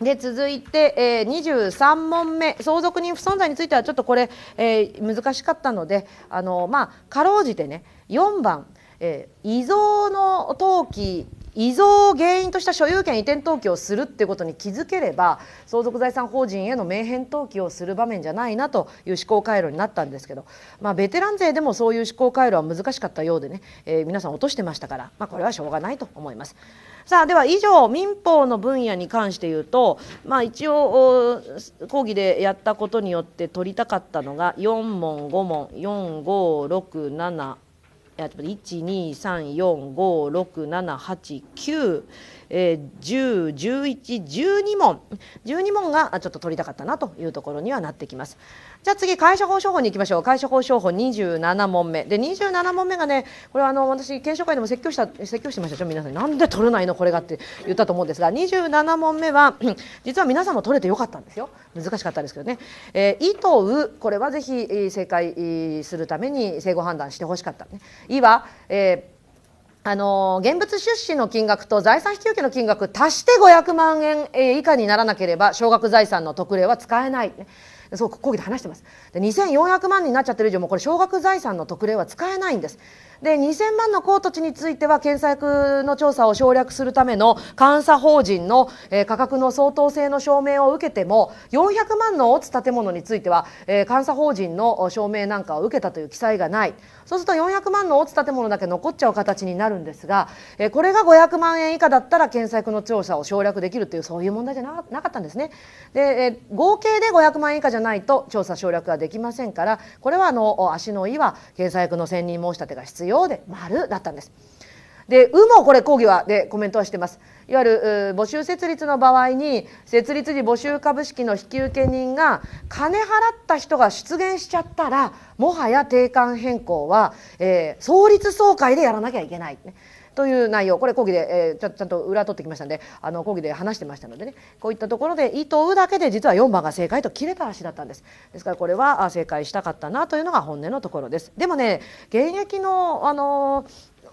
で続いて、えー、23問目相続人不存在についてはちょっとこれ、えー、難しかったのであの、まあ、かろうじてね4番、えー、遺贈の登記遺贈を原因とした所有権移転登記をするっていうことに気づければ相続財産法人への名変登記をする場面じゃないなという思考回路になったんですけど、まあ、ベテラン勢でもそういう思考回路は難しかったようでね、えー、皆さん落としてましたから、まあ、これはしょうがないと思います。さあでは以上民法の分野に関して言うと、まあ、一応講義でやったことによって取りたかったのが4問5問4567 123456789え10、11、問12問がちょっと取りたかったなというところにはなってきます。じゃあ次会社法商法に行きましょう会社法商法27問目で27問目がねこれはあの私検証会でも説教した説教しましたでしょ皆さんなんで取れないのこれがって言ったと思うんですが27問目は 実は皆さんも取れてよかったんですよ難しかったですけどね。えー、意とうこれはぜひ正解するために正誤判断してほしかったね。いは、えーあの現物出資の金額と財産引き受けの金額足して500万円以下にならなければ少額財産の特例は使えない、そう講義で話してますで2400万になっちゃってる以上もこれ少額財産の特例は使えないんですで2000万の高土地については検索の調査を省略するための監査法人の、えー、価格の相当性の証明を受けても400万の落つ建物については、えー、監査法人の証明なんかを受けたという記載がないそうすると400万の落つ建物だけ残っちゃう形になるんですが、えー、これが500万円以下だったら検索の調査を省略できるというそういう問題じゃなかったんですね。で、えー、合計で500万円以下じゃないと調査省略ができませんからこれはあの足の「い」いは検査役の選任申し立てが必要で「丸だったんです。で「う」もこれ講義はでコメントはしてます。いわゆる募集設立の場合に設立時募集株式の引受人が金払った人が出現しちゃったらもはや定款変更は、えー、創立総会でやらなきゃいけない、という内容これ講義で、えー、ちゃちゃんと裏取ってきましたんであの講義で話してましたのでねこういったところで「い」と「う」だけで実は4番が正解と切れた足だったんです。ですからこれは正解したかったなというのが本音のところです。でもね現役のあの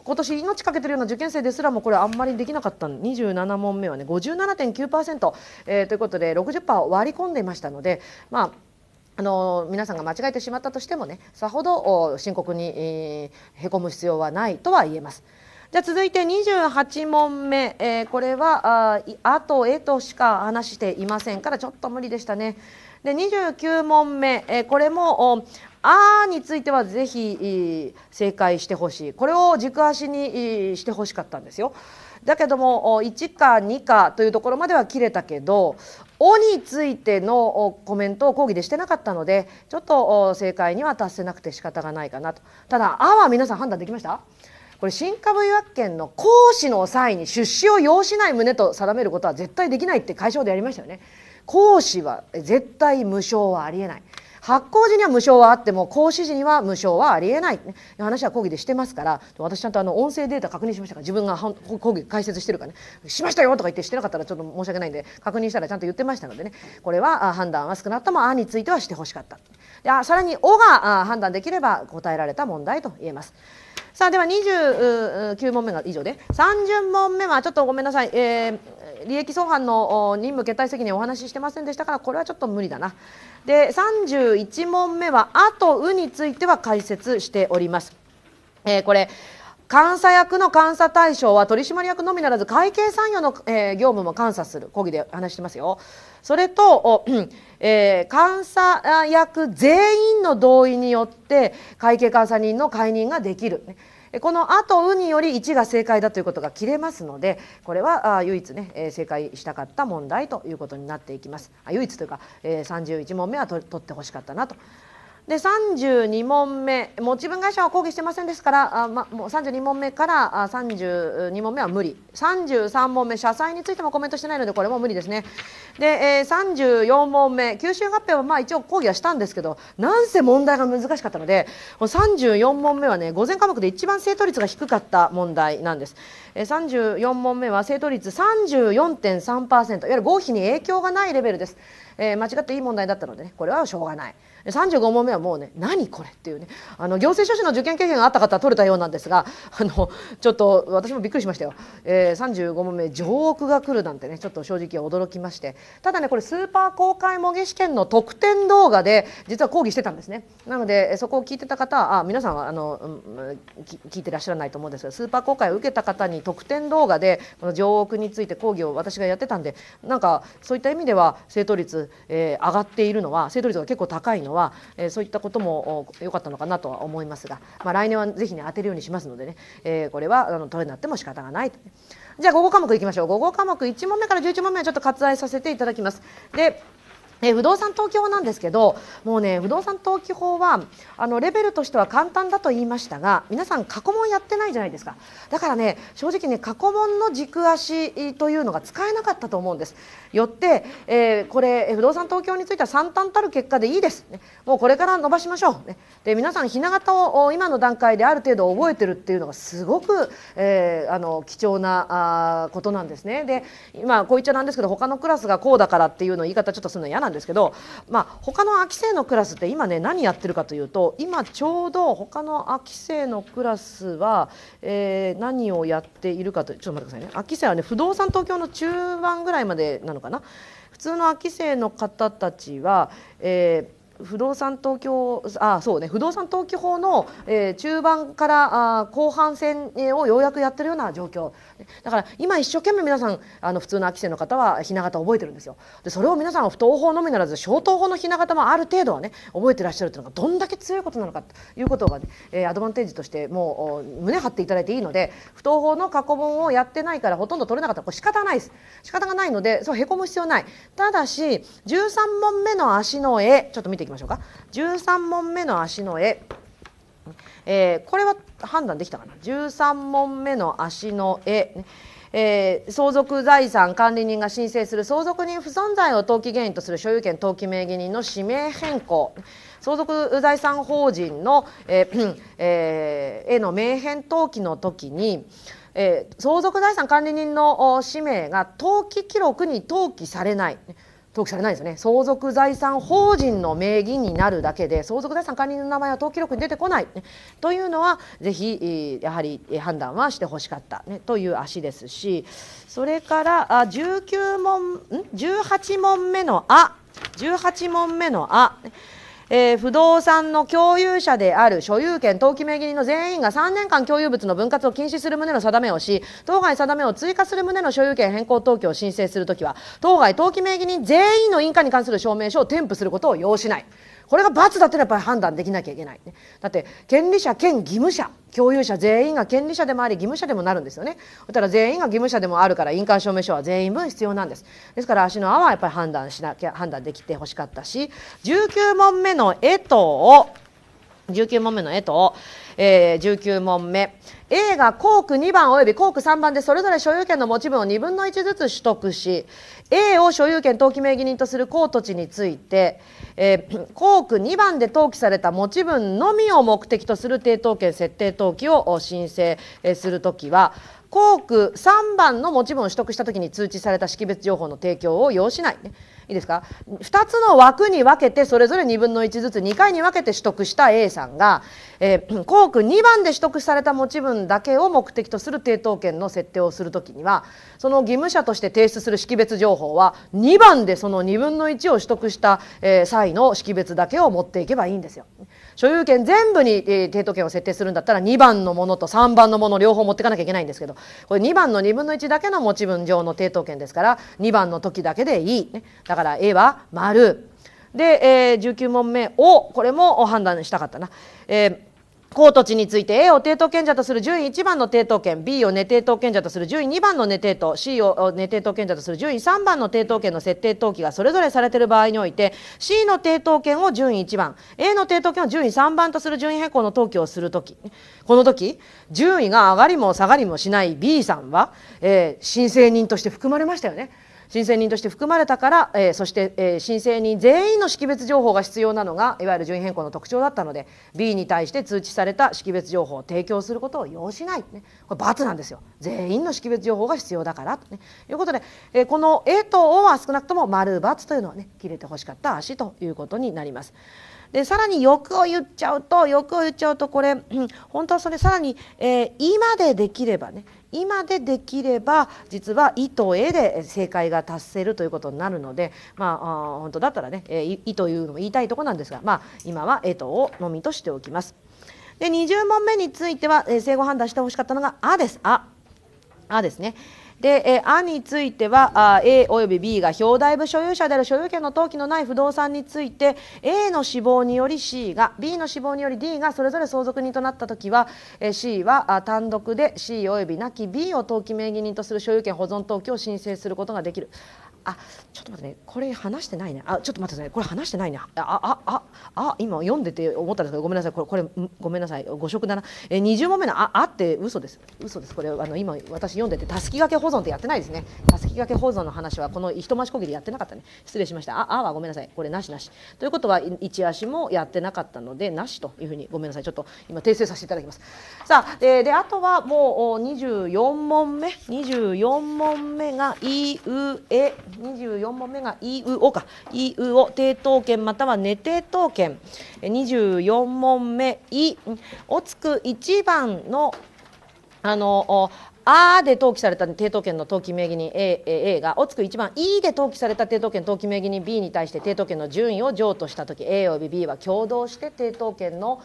今年命かけてるような受験生ですらもこれあんまりできなかった27問目はね57.9%、えー、ということで60%割り込んでいましたのでまああの皆さんが間違えてしまったとしてもねさほど深刻に、えー、へこむ必要はないとは言えます。じゃ続いて28問目、えー、これはああとえとしか話していませんからちょっと無理でしたね。で29問目、えー、これも「あ」についてはぜひ正解してほしいこれを軸足にしてほしかったんですよ。だけども1か2かというところまでは切れたけど「お」についてのコメントを講義でしてなかったのでちょっと正解には達せなくて仕方がないかなとただ「あ」は皆さん判断できましたこれ新株予約権の行使の際に出資を要しない旨と定めることは絶対できないって解消でやりましたよね。行使は絶対無償はありえない。発行時には無償はあっても行使時には無償はありえない話は講義でしてますから私ちゃんとあの音声データ確認しましたから自分が講義解説してるからねしましたよとか言ってしてなかったらちょっと申し訳ないんで確認したらちゃんと言ってましたのでねこれは判断は少なくとも「あ」についてはしてほしかったであさらに「お」が判断できれば答えられた問題と言えます。さあでは29問目が以上で30問目はちょっとごめんなさい、えー、利益相反の任務決定責任お話ししてませんでしたからこれはちょっと無理だなで31問目は「あとう」については解説しております。えー、これ監査役の監査対象は取締役のみならず会計参与の、えー、業務も監査する講義で話してますよ。それと、えー、監査役全員の同意によって会計監査人の解任ができる。この「後う」により1が正解だということが切れますのでこれは唯一ね正解したかった問題ということになっていきます。唯一というか31問目は取ってほしかったなとで32問目持ち分会社は抗議してませんですからあ、ま、もう32問目からあ32問目は無理33問目社債についてもコメントしてないのでこれも無理ですねで、えー、34問目九州合併はまあ一応抗議はしたんですけどなんせ問題が難しかったので34問目はね午前科目で一番正答率が低かった問題なんです、えー、34問目は正答率34.3%いわゆる合否に影響がないレベルです、えー、間違っていい問題だったのでねこれはしょうがない35問目はもうね何これっていうねあの行政書士の受験経験があった方は取れたようなんですがあのちょっと私もびっくりしましたよ、えー、35問目「上億が来る」なんてねちょっと正直驚きましてただねこれスーパー公開模擬試験の特典動画で実は講義してたんですねなのでそこを聞いてた方あ皆さんはあの、うん、聞いてらっしゃらないと思うんですがスーパー公開を受けた方に特典動画でこの上億について講義を私がやってたんでなんかそういった意味では正答率、えー、上がっているのは正答率が結構高いのはは、えそういったことも良かったのかなとは思いますが、まあ、来年は是非ね当てるようにしますのでね、えこれはあの取れなっても仕方がないと、ね。じゃあ5号科目いきましょう。5号科目1問目から11問目はちょっと割愛させていただきます。でえ不動産登記法なんですけどもうね不動産登記法はあのレベルとしては簡単だと言いましたが皆さん過去問やってないじゃないですかだからね正直ね過去問の軸足というのが使えなかったと思うんですよって、えー、これ不動産登記法については惨憺たる結果でいいです、ね、もうこれから伸ばしましょう、ね、で皆さんひな形を今の段階である程度覚えてるっていうのがすごく、えー、あの貴重なあことなんですねで今こう言っちゃなんですけど他のクラスがこうだからっていうの言い方ちょっとするの嫌ななんですけど、まあ、他の秋生のクラスって今ね何やってるかというと今ちょうど他の秋生のクラスは、えー、何をやっているかとちょっと待ってくださいね秋生はね不動産東京の中盤ぐらいまでなのかな。普通の秋生の方たちは、えー不動産東京法あそうね不動産登記法の、えー、中盤からあ後半戦をようやくやってるような状況だから今一生懸命皆さんあの普通の空き生の方はひな形覚えてるんですよでそれを皆さん不登法のみならず消灯法のひな形もある程度はね覚えてらっしゃるというのがどんだけ強いことなのかということが、ね、えー、アドバンテージとしてもう胸張っていただいていいので不登法の過去問をやってないからほとんど取れなかったこれ仕方ないです仕方がないのでそうへこむ必要ないただし13問目の足の絵ちょっと見ていきましょうか13問目の足の絵、えー、これは判断できたかな13問目の足の絵、ねえー、相続財産管理人が申請する相続人不存在を登記原因とする所有権登記名義人の氏名変更相続財産法人の、えーえー、への名変登記の時に、えー、相続財産管理人の氏名が登記記録に登記されない登記されないですね相続財産法人の名義になるだけで相続財産管理人の名前は登記録に出てこない、ね、というのはぜひやはり判断はしてほしかった、ね、という足ですしそれからあ19問ん18問目の「あ」18問目の「あ」えー、不動産の共有者である所有権登記名義人の全員が3年間共有物の分割を禁止する旨の定めをし当該定めを追加する旨の所有権変更登記を申請するときは当該登記名義人全員の印鑑に関する証明書を添付することを要しない。これが罰だってのはやっぱり判断できなきゃいけない、ね、だって権利者兼義務者共有者全員が権利者でもあり義務者でもなるんですよねだから全員が義務者でもあるから印鑑証明書は全員分必要なんですですから足の輪はやっぱり判断しなきゃ判断できてほしかったし19問目の「絵と」を19問目の「絵と」えー、19問目 A が校区2番及び校区3番でそれぞれ所有権の持ち分を2分の1ずつ取得し A を所有権登記名義人とする校土地について、えー、校区2番で登記された持ち分のみを目的とする定当権設定登記を申請するときは校区3番の持ち分を取得したときに通知された識別情報の提供を要しない、ね。いいですか2つの枠に分けてそれぞれ2分の1ずつ2回に分けて取得した A さんが、えー、校区2番で取得された持ち分だけを目的とする抵当権の設定をするときにはその義務者として提出する識別情報は2番でその2分の1を取得した、えー、際の識別だけを持っていけばいいんですよ。所有権全部に、抵当権を設定するんだったら2番のものと3番のもの両方持っていかなきゃいけないんですけどこれ2番の2分の1だけの持ち分上の抵当権ですから2番の時だけでいい、ね、だから A は丸で、えー、19問目をこれも判断したかったな。えー高土地について A を抵当権者とする順位1番の抵当権 B を根抵当権者とする順位2番の根抵当 C を根抵当権者とする順位3番の抵当権の設定登記がそれぞれされている場合において C の抵当権を順位1番 A の抵当権を順位3番とする順位変更の登記をするときこの時順位が上がりも下がりもしない B さんは、えー、申請人として含まれましたよね。申請人として含まれたから、えー、そして、えー、申請人全員の識別情報が必要なのがいわゆる順位変更の特徴だったので B に対して通知された識別情報を提供することを要しない、ね、これ罰なんですよ全員の識別情報が必要だからと、ね、いうことで、えー、この A と O は少なくとも丸×というのはね切れてほしかった足ということになります。でさらに欲を言っちゃうと欲を言っちゃうとこれ、本当はそれさらに、えー、今でできればね今でできれば実は「い」と「え」で正解が達せるということになるのでまあ本当だったらね「い」というのも言いたいとこなんですが、まあ、今は「え」と「を」のみとしておきます。で20問目については、えー、正誤判断してほしかったのが「あ」です。ああですね。で、えー、案についてはあ A および B が表題部所有者である所有権の登記のない不動産について A の死亡により C が B の死亡により D がそれぞれ相続人となったときは、えー、C はあ単独で C およびなき B を登記名義人とする所有権保存登記を申請することができる。あちょっと待ってねこれ話してないねあちょっと待ってねこれ話してないねああああ今読んでて思ったんですけどごめんなさいこれこれごめんなさい誤植だなえ20問目のああって嘘です嘘ですこれあの今私読んでてたすき掛け保存ってやってないですねたすき掛け保存の話はこの一回しこぎでやってなかったね失礼しましたああはごめんなさいこれなしなしということは一足もやってなかったのでなしというふうにごめんなさいちょっと今訂正させていただきますさあでであとはもう24問目24問目が「いうえ24問目が EUO か EUO 抵当権または寝抵当権24問目「い」をつく1番のあのあーで登記された抵当権の登記名義人 A, A がおつく1番 E で登記された抵当権登記名義人 B に対して抵当権の順位を譲渡した時 A よび B は共同して抵当権の、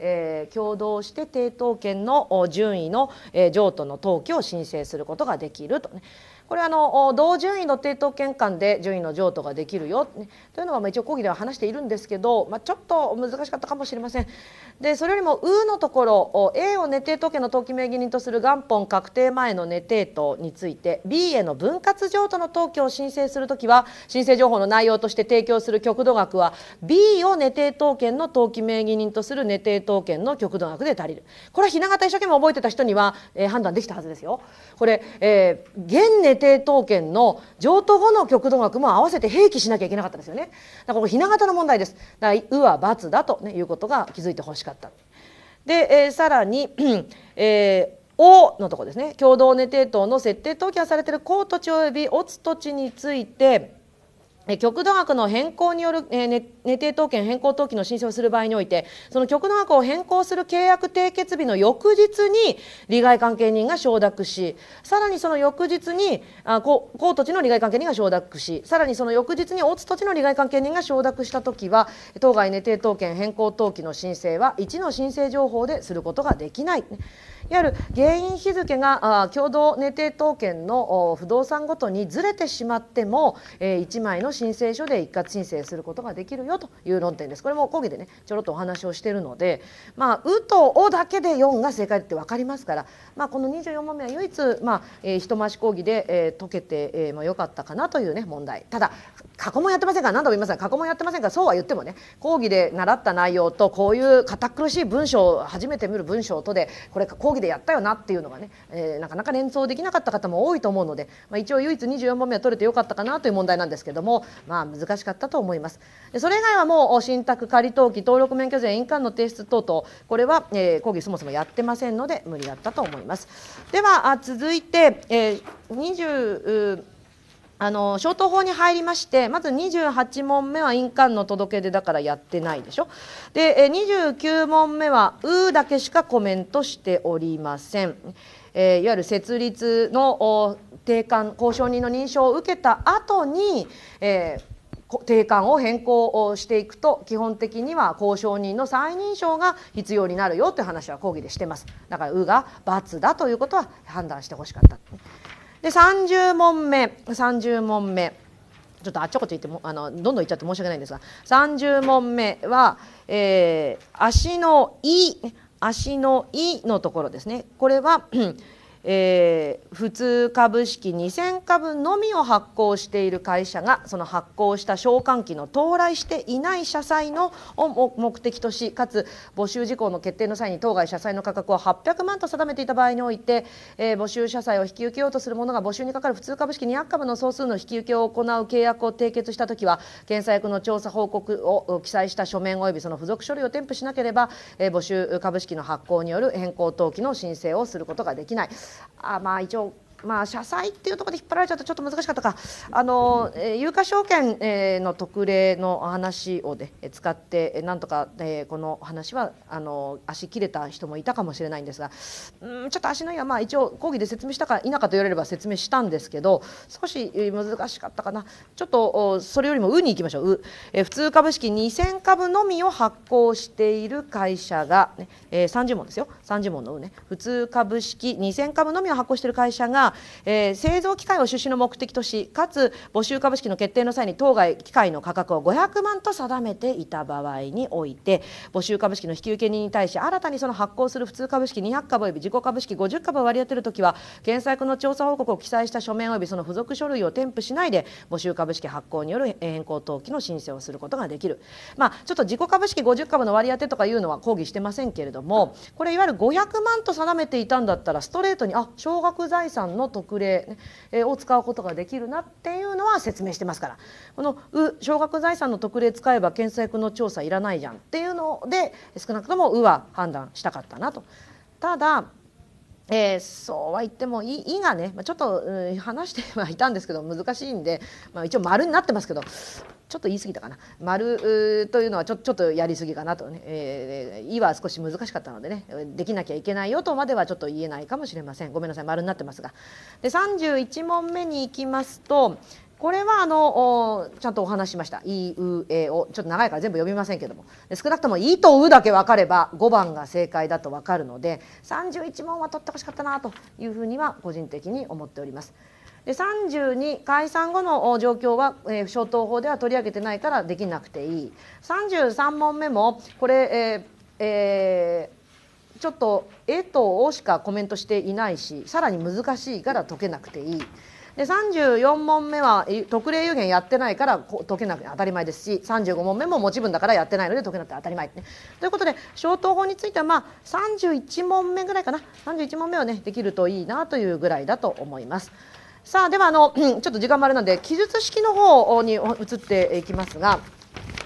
えー、共同して抵当権の順位の、えー、譲渡の登記を申請することができるとね。これあの同順位の抵当権間で順位の譲渡ができるよ、ね、というのは一応講義では話しているんですけど、まあ、ちょっと難しかったかもしれません。でそれよりも「う」のところ A を寝抵当権の登記名義人とする元本確定前の寝抵当について B への分割譲渡の登記を申請するときは申請情報の内容として提供する極度額は B を寝抵当権の登記名義人とする寝抵当権の極度額で足りるこれは雛形一生懸命覚えてた人には、えー、判断できたはずですよ。これ、えー、現定当権の譲渡後の極度額も合わせて併記しなきゃいけなかったんですよねだからこれ雛形の問題ですだから「う」は「×」だと、ね、いうことが気づいてほしかったで、えー、さらに、えー、おのとこですね共同根定等の設定等期がされている公土地及び乙土地について極度額の変更による、えー、寝定当権変更登記の申請をする場合において、その極度額を変更する契約締結日の翌日に利害関係人が承諾し、さらにその翌日に、あ高土地の利害関係人が承諾し、さらにその翌日に大津土地の利害関係人が承諾したときは、当該寝定当権変更登記の申請は1の申請情報ですることができない。いわゆる原因日付が共同値定当権の不動産ごとにずれてしまっても、え1枚の申請書で一括申請することができるよという論点です。これも講義でねちょろっとお話をしてるので、まあ、うとおだけで4が正解って分かりますから、まあ、この24問目は唯一、まあえー、回し講義で、え解けて、えまよかったかなというね問題。ただ過去問やってませんから何度も言いますが過去問やってませんからそうは言ってもね講義で習った内容とこういう堅苦しい文章初めて見る文章とでこれ講義でやったよなっていうのがね、えー、なかなか連想できなかった方も多いと思うので、まあ、一応唯一24問目は取れてよかったかなという問題なんですけども、まあ、難しかったと思います。でそれ以外はもう信託仮登記登録免許税印鑑の提出等々これは、えー、講義そもそもやってませんので無理だったと思います。では続いて、えー、20あの消灯法に入りましてまず28問目は印鑑の届け出だからやってないでしょで29問目は「う」だけしかコメントしておりません。えー、いわゆる設立の定款交渉人の認証を受けた後に、えー定款を変更していくと基本的には交渉人の再認証が必要になるよという話は講義でしてますだから「う」が「×」だということは判断してほしかった。で30問目30問目ちょっとあっちょこちょいってもあのどんどんいっちゃって申し訳ないんですが30問目は、えー、足の「い」足の「い」のところですねこれはえー、普通株式2000株のみを発行している会社がその発行した償還期の到来していない社債のを目的としかつ募集事項の決定の際に当該社債の価格を800万と定めていた場合において、えー、募集社債を引き受けようとする者が募集にかかる普通株式200株の総数の引き受けを行う契約を締結したときは検査役の調査報告を記載した書面及びその付属書類を添付しなければ、えー、募集株式の発行による変更登記の申請をすることができない。啊，妈就まあ、社債っていうところで引っ張られちゃうとちょっと難しかったかあの、え有価証券、えの特例の話をで、ね、使ってなんとか、えこの話はあの足切れた人もいたかもしれないんですがうんちょっと足のいはまあ一応講義で説明したか否かと言われれば説明したんですけど少し難しかったかなちょっとそれよりも「う」に行きましょう「う」え普通株式2000株のみを発行している会社がね、えー、30問ですよ30問の「うね」ね普通株式2000株のみを発行している会社がえー、製造機械を出資の目的としかつ募集株式の決定の際に当該機械の価格を500万と定めていた場合において募集株式の引き受け人に対し新たにその発行する普通株式200株及び自己株式50株を割り当てるときは検索の調査報告を記載した書面及びその付属書類を添付しないで募集株式発行による変更登記の申請をすることができる、まあ、ちょっと自己株式50株の割り当てとかいうのは抗議してませんけれどもこれいわゆる500万と定めていたんだったらストレートにあ少額財産のの特例、ね、を使うことができるなっていうのは説明してますからこの「う」「少額財産の特例使えば検索の調査いらないじゃん」っていうので少なくとも「う」は判断したかったなと。ただえー、そうは言っても「い」いがね、まあ、ちょっと、うん、話してはいたんですけど難しいんで、まあ、一応丸になってますけどちょっと言い過ぎたかな丸というのはちょちょっとやり過ぎかなとね「えー、い」は少し難しかったのでねできなきゃいけないよとまではちょっと言えないかもしれませんごめんなさい丸になってますが。で31問目に行きますと、これはあのちゃんとお話しました「E、U、え」をちょっと長いから全部読みませんけども少なくとも「い」と「う」だけ分かれば5番が正解だと分かるので31問は取ってほしかったなというふうには個人的に思っております。で32解散後の状況は、えー、消灯法では取り上げてないからできなくていい33問目もこれ、えーえー、ちょっと「え」と「お」しかコメントしていないしさらに難しいから解けなくていい。で34問目は特例有限やってないから解けなくて当たり前ですし35問目も持ち分だからやってないので解けなくて当たり前、ね、ということで消灯法についてはまあ31問目ぐらいかな31問目は、ねできるといいなというぐらいだと思います。さあではあの ちょっと時間もあれなで記述式の方に移っていきますが。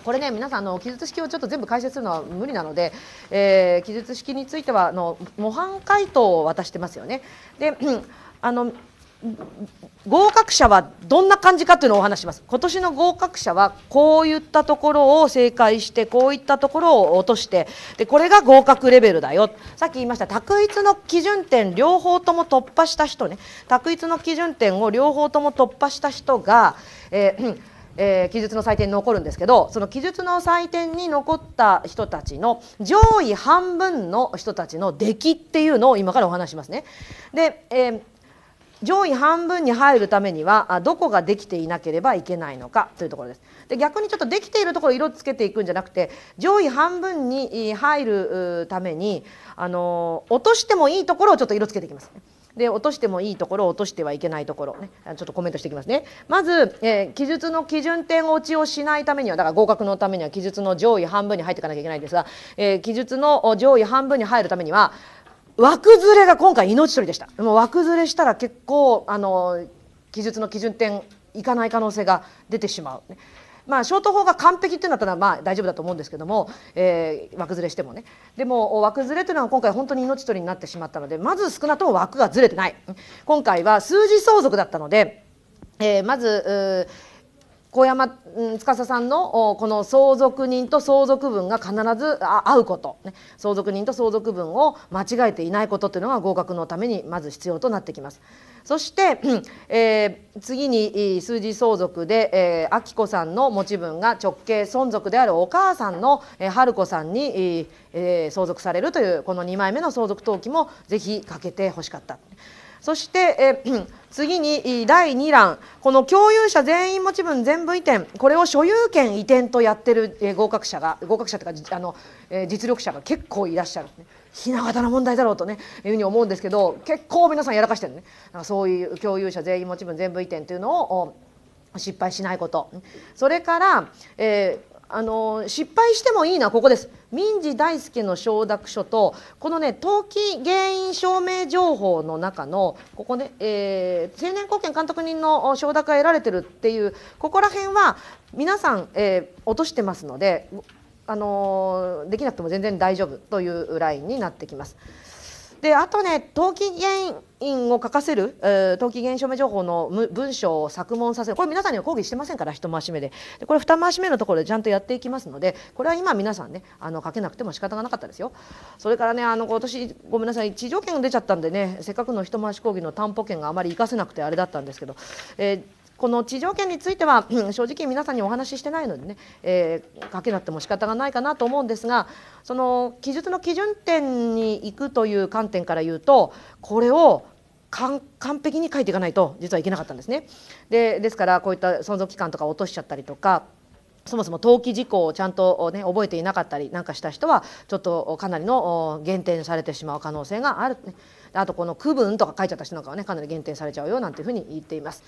これね皆さんの記述式をちょっと全部解説するのは無理なので、えー、記述式についてはあの模範解答を渡してますよね。で あの合格者はどんな感じかというのをお話します今年の合格者はこういったところを正解してこういったところを落としてでこれが合格レベルだよさっき言いました択一の基準点両方とも突破した人ね択一の基準点を両方とも突破した人が、えー えー、記述の採点に残るんですけどその記述の採点に残った人たちの上位半分の人たちの出来っていうのを今からお話しますね。で、えー上位半分に入るためにはどこができていなければいけないのかというところです。で逆にちょっとできているところ色つけていくんじゃなくて上位半分に入るためにあの落としてもいいところをちょっと色つけていきます、で落としてもいいところを落としてはいけないところねちょっとコメントしていきますねまず、えー、記述の基準点落ちをしないためにはだから合格のためには記述の上位半分に入っていかなきゃいけないんですが、えー、記述の上位半分に入るためには枠ずれが今回命取りでしたもう枠ずれしたら結構あの記述の基準点いかない可能性が出てしまう、ね、まあショート法が完璧っていうだったらまあ大丈夫だと思うんですけども、えー、枠ずれしてもねでも枠ずれというのは今回本当に命取りになってしまったのでまず少なくとも枠がずれてない今回は数字相続だったので、えー、まず、えー小山、うん、司さんのこの相続人と相続分が必ず合うこと、ね、相続人と相続分を間違えていないことというのが合格のためにまず必要となってきます。そして、えー、次に数字相続で、えー、明子さんの持ち分が直系存続であるお母さんの、えー、春子さんに、えー、相続されるというこの2枚目の相続登記もぜひかけてほしかった。そして、え次に第2欄この共有者全員持ち分全部移転これを所有権移転とやってる、え合格者が合格者というかあの、え実力者が結構いらっしゃる、ね、ひな形の問題だろうとねいうふうに思うんですけど結構皆さんやらかしてるねなんかそういう共有者全員持ち分全部移転というのを失敗しないことそれから、えー、あの失敗してもいいのはここです。民事大輔の承諾書とこのね登記原因証明情報の中のここね、えー、青年後見監督人の承諾が得られてるっていうここら辺は皆さん、えー、落としてますのであのできなくても全然大丈夫というラインになってきます。であとね登記原因を書かせる、ー、登記原証明情報の文章を作文させるこれ皆さんには抗議してませんから一回し目ででこれ二回し目のところでちゃんとやっていきますのでこれは今皆さんねあの書けなくても仕方がなかったですよそれからねあの今年ごめんなさい地上権が出ちゃったんでねせっかくの一回し講義の担保権があまり活かせなくてあれだったんですけど、えーこの地上権については、正直皆さんにお話ししてないのでね、えー、書けなくても仕方がないかなと思うんですがその記述の基準点に行くという観点から言うとこれを完璧に書いていかないと実はいけなかったんですね。でですからこういった存続期間とか落としちゃったりとかそもそも登記事項をちゃんと、ね、覚えていなかったりなんかした人はちょっとかなりの減点されてしまう可能性がある、ね、あとこの区分とか書いちゃった人なんかはねかなり減点されちゃうよなんていうふうに言っています。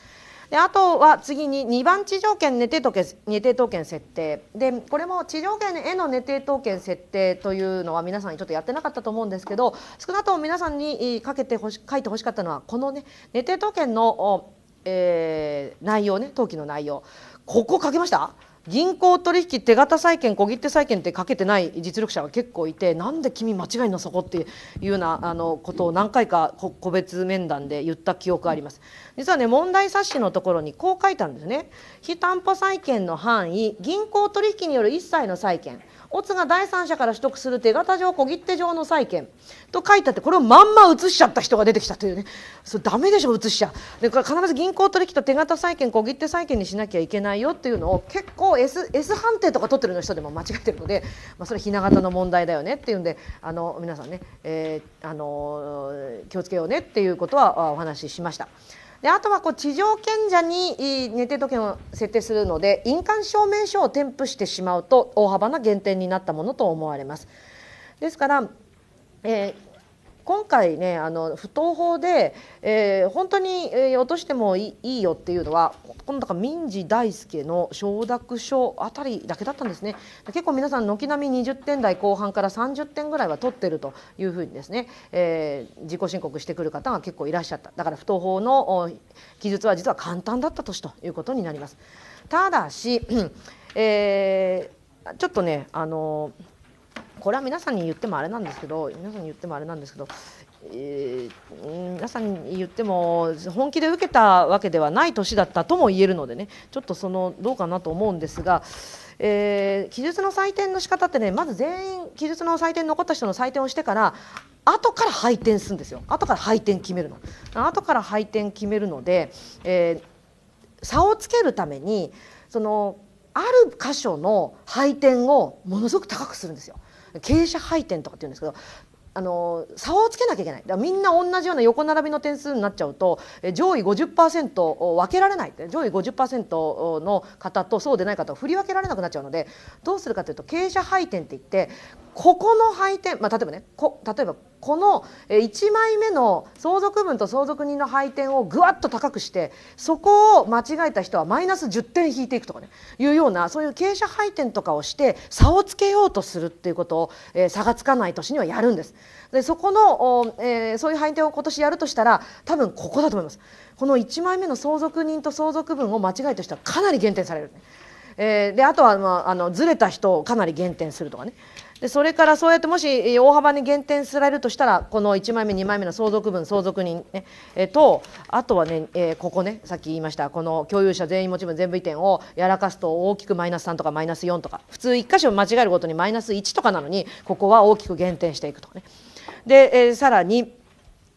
であとは次に2番地上権寝定統計寝て当権設定でこれも地上権への寝定当権設定というのは皆さんにちょっとやってなかったと思うんですけど少なくとも皆さんにかけてほし書いてほしかったのはこのね寝定当権の、えー、内容ね登記の内容ここ書けました銀行取引手形債券小切手債券ってかけてない実力者が結構いてなんで君間違いのそこっていうようなあのことを何回か個別面談で言った記憶があります実はね問題冊子のところにこう書いたんですね非担保債権の範囲銀行取引による一切の債権オツが第三者から取得する手形上小切手上の債権と書いてあってこれをまんま移しちゃった人が出てきたというねそれダメでしょ移しちゃで必ず銀行取引と手形債権小切手債権にしなきゃいけないよっていうのを結構 S, S 判定とか取ってるの人でも間違ってるので、まあ、それひな形の問題だよねっていうんであの皆さんね、えー、あの気をつけようねっていうことはお話ししました。であとはこう地上賢者に認定特権を設定するので印鑑証明書を添付してしまうと大幅な減点になったものと思われます。ですから、えー今回ねあの不当法で、えー、本当に、えー、落としてもいいよっていうのは今度か民事大輔の承諾書あたりだけだったんですね結構皆さん軒並み20点台後半から30点ぐらいは取ってるというふうにですね、えー、自己申告してくる方が結構いらっしゃっただから不当法の記述は実は簡単だった年ということになりますただし、えー、ちょっとねあのーこれは皆さんに言ってもあれなんですけど皆さんに言ってもあれなんですけど、えー、皆さんに言っても本気で受けたわけではない年だったとも言えるのでねちょっとそのどうかなと思うんですが。えー、記述の採点の仕方ってねまず全員記述の採点残った人の採点をしてから後から配点するんですよ後から配点決めるの後から配点決めるので、えー、差をつけるためにそのある箇所の配点をものすごく高くするんですよ。傾斜配点とかって言うんですけどあの差をつけなきゃいけないだからみんな同じような横並びの点数になっちゃうと上位50%を分けられない上位50%の方とそうでない方を振り分けられなくなっちゃうのでどうするかというと傾斜配点っていってここの配点、まあ、例えばねこ例えばこの1枚目の相続分と相続人の配点をぐわっと高くしてそこを間違えた人はマイナス10点引いていくとかねいうようなそういう傾斜配点とかをして差をつけようとするっていうことを、えー、差がつかない年にはやるんです。でそこの、えー、そういう配点を今年やるとしたら多分ここだと思います。この1枚目の相続人と相続分を間違えた人はかなり減点される、ね。えー、であとは、まあ、あのずれた人をかなり減点するとかねでそれからそうやってもし大幅に減点すられるとしたらこの1枚目2枚目の相続分相続人ね、ええとあとはね、えー、ここねさっき言いましたこの共有者全員持ち分全部移転をやらかすと大きくマイナス3とかマイナス4とか普通1箇所間違えるごとにマイナス1とかなのにここは大きく減点していくとかね。で、えー、さらに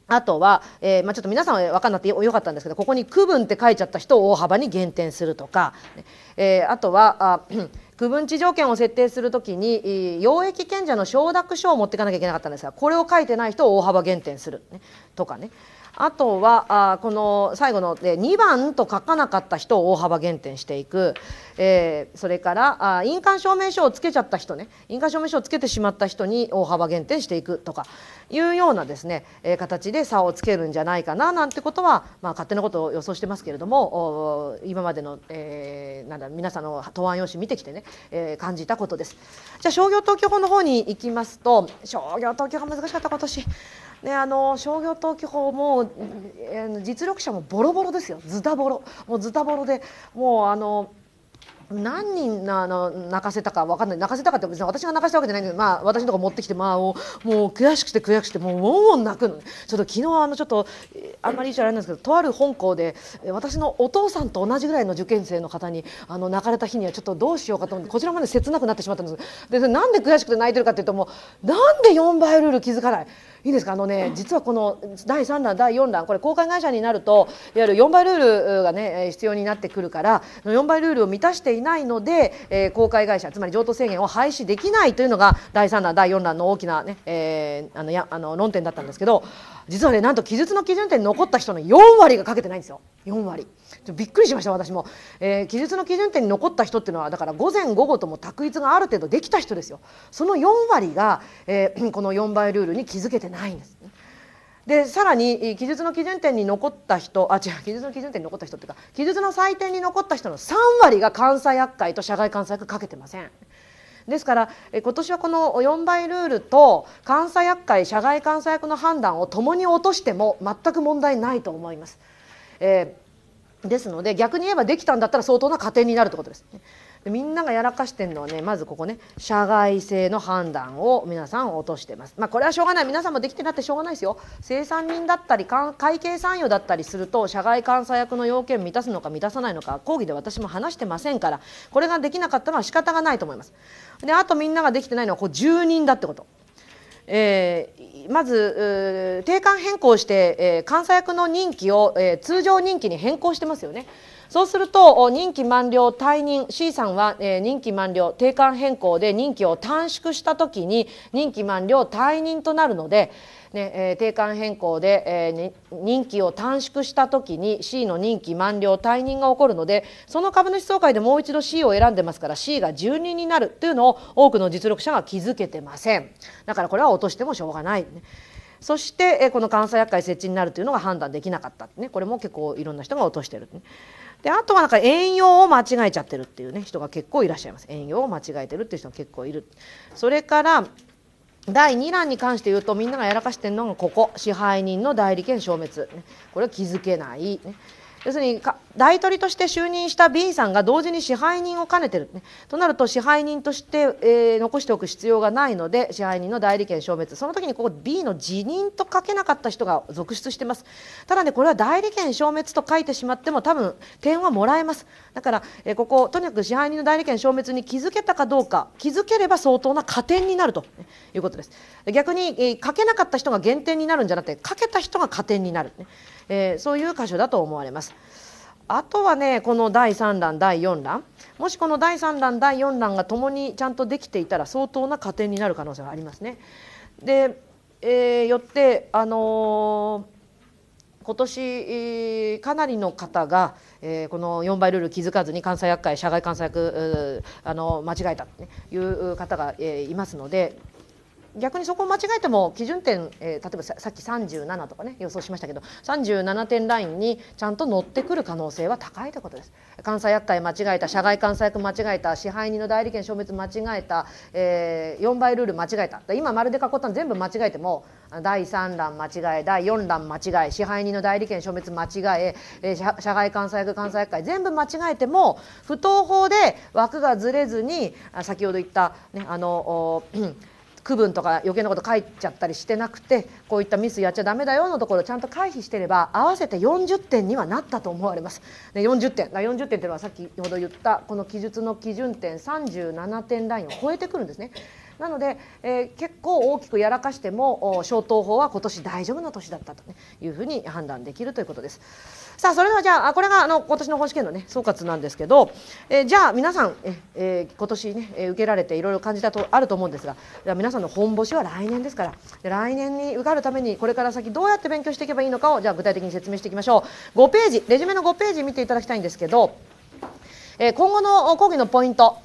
あとは、えー、まあ、ちょっと皆さんは分かんなくてよかったんですけどここに区分って書いちゃった人を大幅に減点するとか、えー、あとはあ 区分地条件を設定するときに溶液権者の承諾書を持っていかなきゃいけなかったんですがこれを書いてない人を大幅減点する、ね、とかね。あとはあこの最後ので2番と書かなかった人を大幅減点していく、えー、それからあ印鑑証明書をつけちゃった人ね印鑑証明書をつけてしまった人に大幅減点していくとかいうようなですね、えー、形で差をつけるんじゃないかななんてことは、まあ、勝手なことを予想してますけれども今までの、えー、なんだ皆さんの答案用紙見てきてね、えー、感じたことです。じゃあ商業登記法の方に行きますと商業登記法難しかった今年。ね、あの商業登記法もえ実力者もボロボロですよズタボロもうズタボロでもうあの何人あの泣かせたか分かんない泣かせたかって別に私が泣かせたわけじゃないんだけど、まあ、私のとこ持ってきて、まあ、もう悔しくて悔しくてもうウォン泣くのちょっと昨日あのちょっとあんまり一緒じゃなんですけどとある本校で私のお父さんと同じぐらいの受験生の方にあの泣かれた日にはちょっとどうしようかと思ってこちらまで切なくなってしまったんですでなんで悔しくて泣いてるかっていうともうなんで4倍ルール気づかないいいですかあのね実はこの第3弾第4弾これ公開会社になるといわゆる4倍ルールがね必要になってくるから4倍ルールを満たしていいないので、えー、公開会社つまり譲渡制限を廃止できないというのが第3弾第4弾の大きなね、えー、あのやあの論点だったんですけど実はねなんと記述の基準点に残った人の4割がかけてないんですよ4割ちょびっくりしました私も、えー、記述の基準点に残った人っていうのはだから午前午後とも択一がある程度できた人ですよその4割が、えー、この4倍ルールに気づけてないんですでさらに記述の基準点に残った人あ違う記述の基準点に残った人っていうか記述の採点に残った人の3割が関西学会と社外関西学かけてません。ですから今年はこの4倍ルールと監査役会社外監査役の判断を共に落としても全く問題ないと思います。えー、ですので逆に言えばできたんだったら相当な過程になるということです。でみんながやらかしてるのはねまずここね社外性の判断を皆さん落としてます。まあ、これはしょうがない皆さんもできてなくてしょうがないですよ。生産人だったり会計参与だったりすると社外監査役の要件満たすのか満たさないのか講義で私も話してませんからこれができなかったのは仕方がないと思います。であとみんなができてないのはこう住人だってこと。えー、まず定款変更して、えー、監査役の任期を、えー、通常任期に変更してますよね。そうすると任期満了退任 C さんは、えー、任期満了定款変更で任期を短縮した時に任期満了退任となるので、ねえー、定款変更で、えー、任期を短縮した時に C の任期満了退任が起こるのでその株主総会でもう一度 C を選んでますから C が1人になるというのを多くの実力者が気づけてませんだからこれは落としてもしょうがない、そしてこの監査薬会設置になるというのが判断できなかったねこれも結構いろんな人が落としてる、ね、であとはなんか栄養を間違えちゃってるっていうね人が結構いらっしゃいます遠養を間違えてるっていう人が結構いるそれから第2欄に関して言うとみんながやらかしてるのがここ支配人の代理権消滅、ね、これは気づけない、ね、要するに大取りとして就任した B さんが同時に支配人を兼ねてる、ね、となると支配人として、えー、残しておく必要がないので支配人の代理権消滅その時にここ B の辞任と書けなかった人が続出してますただねこれは代理権消滅と書いてしまっても多分点はもらえますだから、えー、こことにかく支配人の代理権消滅に気づけたかどうか気づければ相当な加点になるということです逆に、えー、書けなかった人が減点になるんじゃなくて書けた人が加点になる、ねえー、そういう箇所だと思われます。あとはねこの第3弾第4弾もしこの第3弾第4弾がともにちゃんとできていたら相当な加点になる可能性がありますね。で、えー、よってあのー今年かなりの方が、えー、この4倍ルール気づかずに関西薬会社外監査薬あの間違えたという方が、えー、いますので逆にそこを間違えても基準点、えー、例えばさっき37とかね予想しましたけど37点ラインにちゃんと乗ってくる可能性は高いということです。監査役会間違えた社外監査役間違えた支配人の代理権消滅間違えた、えー、4倍ルール間違えた今丸で囲ったの全部間違えても第3欄間違え第4欄間違え支配人の代理権消滅間違ええー、社外監査役監査役会全部間違えても不当法で枠がずれずに先ほど言ったねあの区分とか余計なこと書いちゃったりしてなくてこういったミスやっちゃダメだよのところをちゃんと回避してれば合わせて40点にはなったと思われます。で40点40点っていうのはきほど言ったこの記述の基準点37点ラインを超えてくるんですね。なので、えー、結構大きくやらかしても消灯法は今年大丈夫な年だったというふうに判断できるということです。さあそれではじゃあこれがあの今年の本試験のね総括なんですけど、えー、じゃあ皆さんえ、えー、今年ね、え受けられていろいろ感じたとあると思うんですが皆さんの本募集は来年ですから来年に受かるためにこれから先どうやって勉強していけばいいのかをじゃあ具体的に説明していきましょう5ページレジュメの5ページ見ていただきたいんですけど、えー、今後の講義のポイント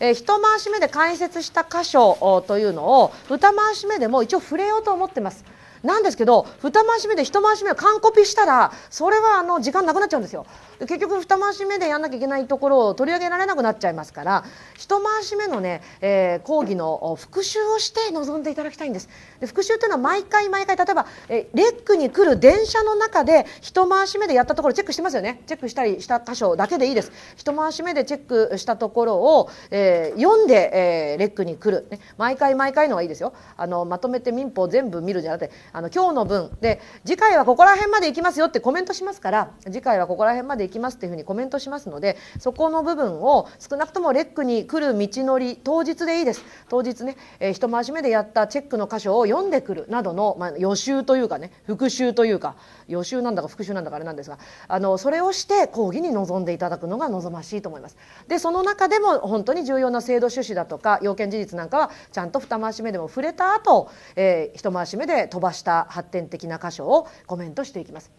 えー、一回し目で解説した箇所というのを二回し目でも一応触れようと思ってます。なんですけど二回し目で一回し目を完コピしたらそれはあの時間なくなっちゃうんですよ。結局二回し目でやんなきゃいけないところを取り上げられなくなっちゃいますから一回し目のね、えー、講義の復習をして臨んでいただきたいんです。で復習というのは毎回毎回例えば、えレックに来る電車の中で一回し目でやったところチェックしてますよねチェックしたりした箇所だけでいいです。一回し目でチェックしたところを、えー、読んで、えー、レックに来る、ね、毎回毎回のはいいですよあのまとめて民法全部見るじゃなくてあの今日の分で次回はここら辺まで行きますよってコメントしますから次回はここら辺まできますというふうにコメントしますのでそこの部分を少なくともレックに来る道のり当日でいいです当日ね、えー、一回し目でやったチェックの箇所を読んでくるなどの、まあ、予習というかね復習というか予習なんだか復習なんだかあれなんですがあのそれをして講義に臨んでいただくのが望ましいと思います。でその中でも本当に重要な制度趣旨だとか要件事実なんかはちゃんと二回し目でも触れた後、えー、一回し目で飛ばした発展的な箇所をコメントしていきます。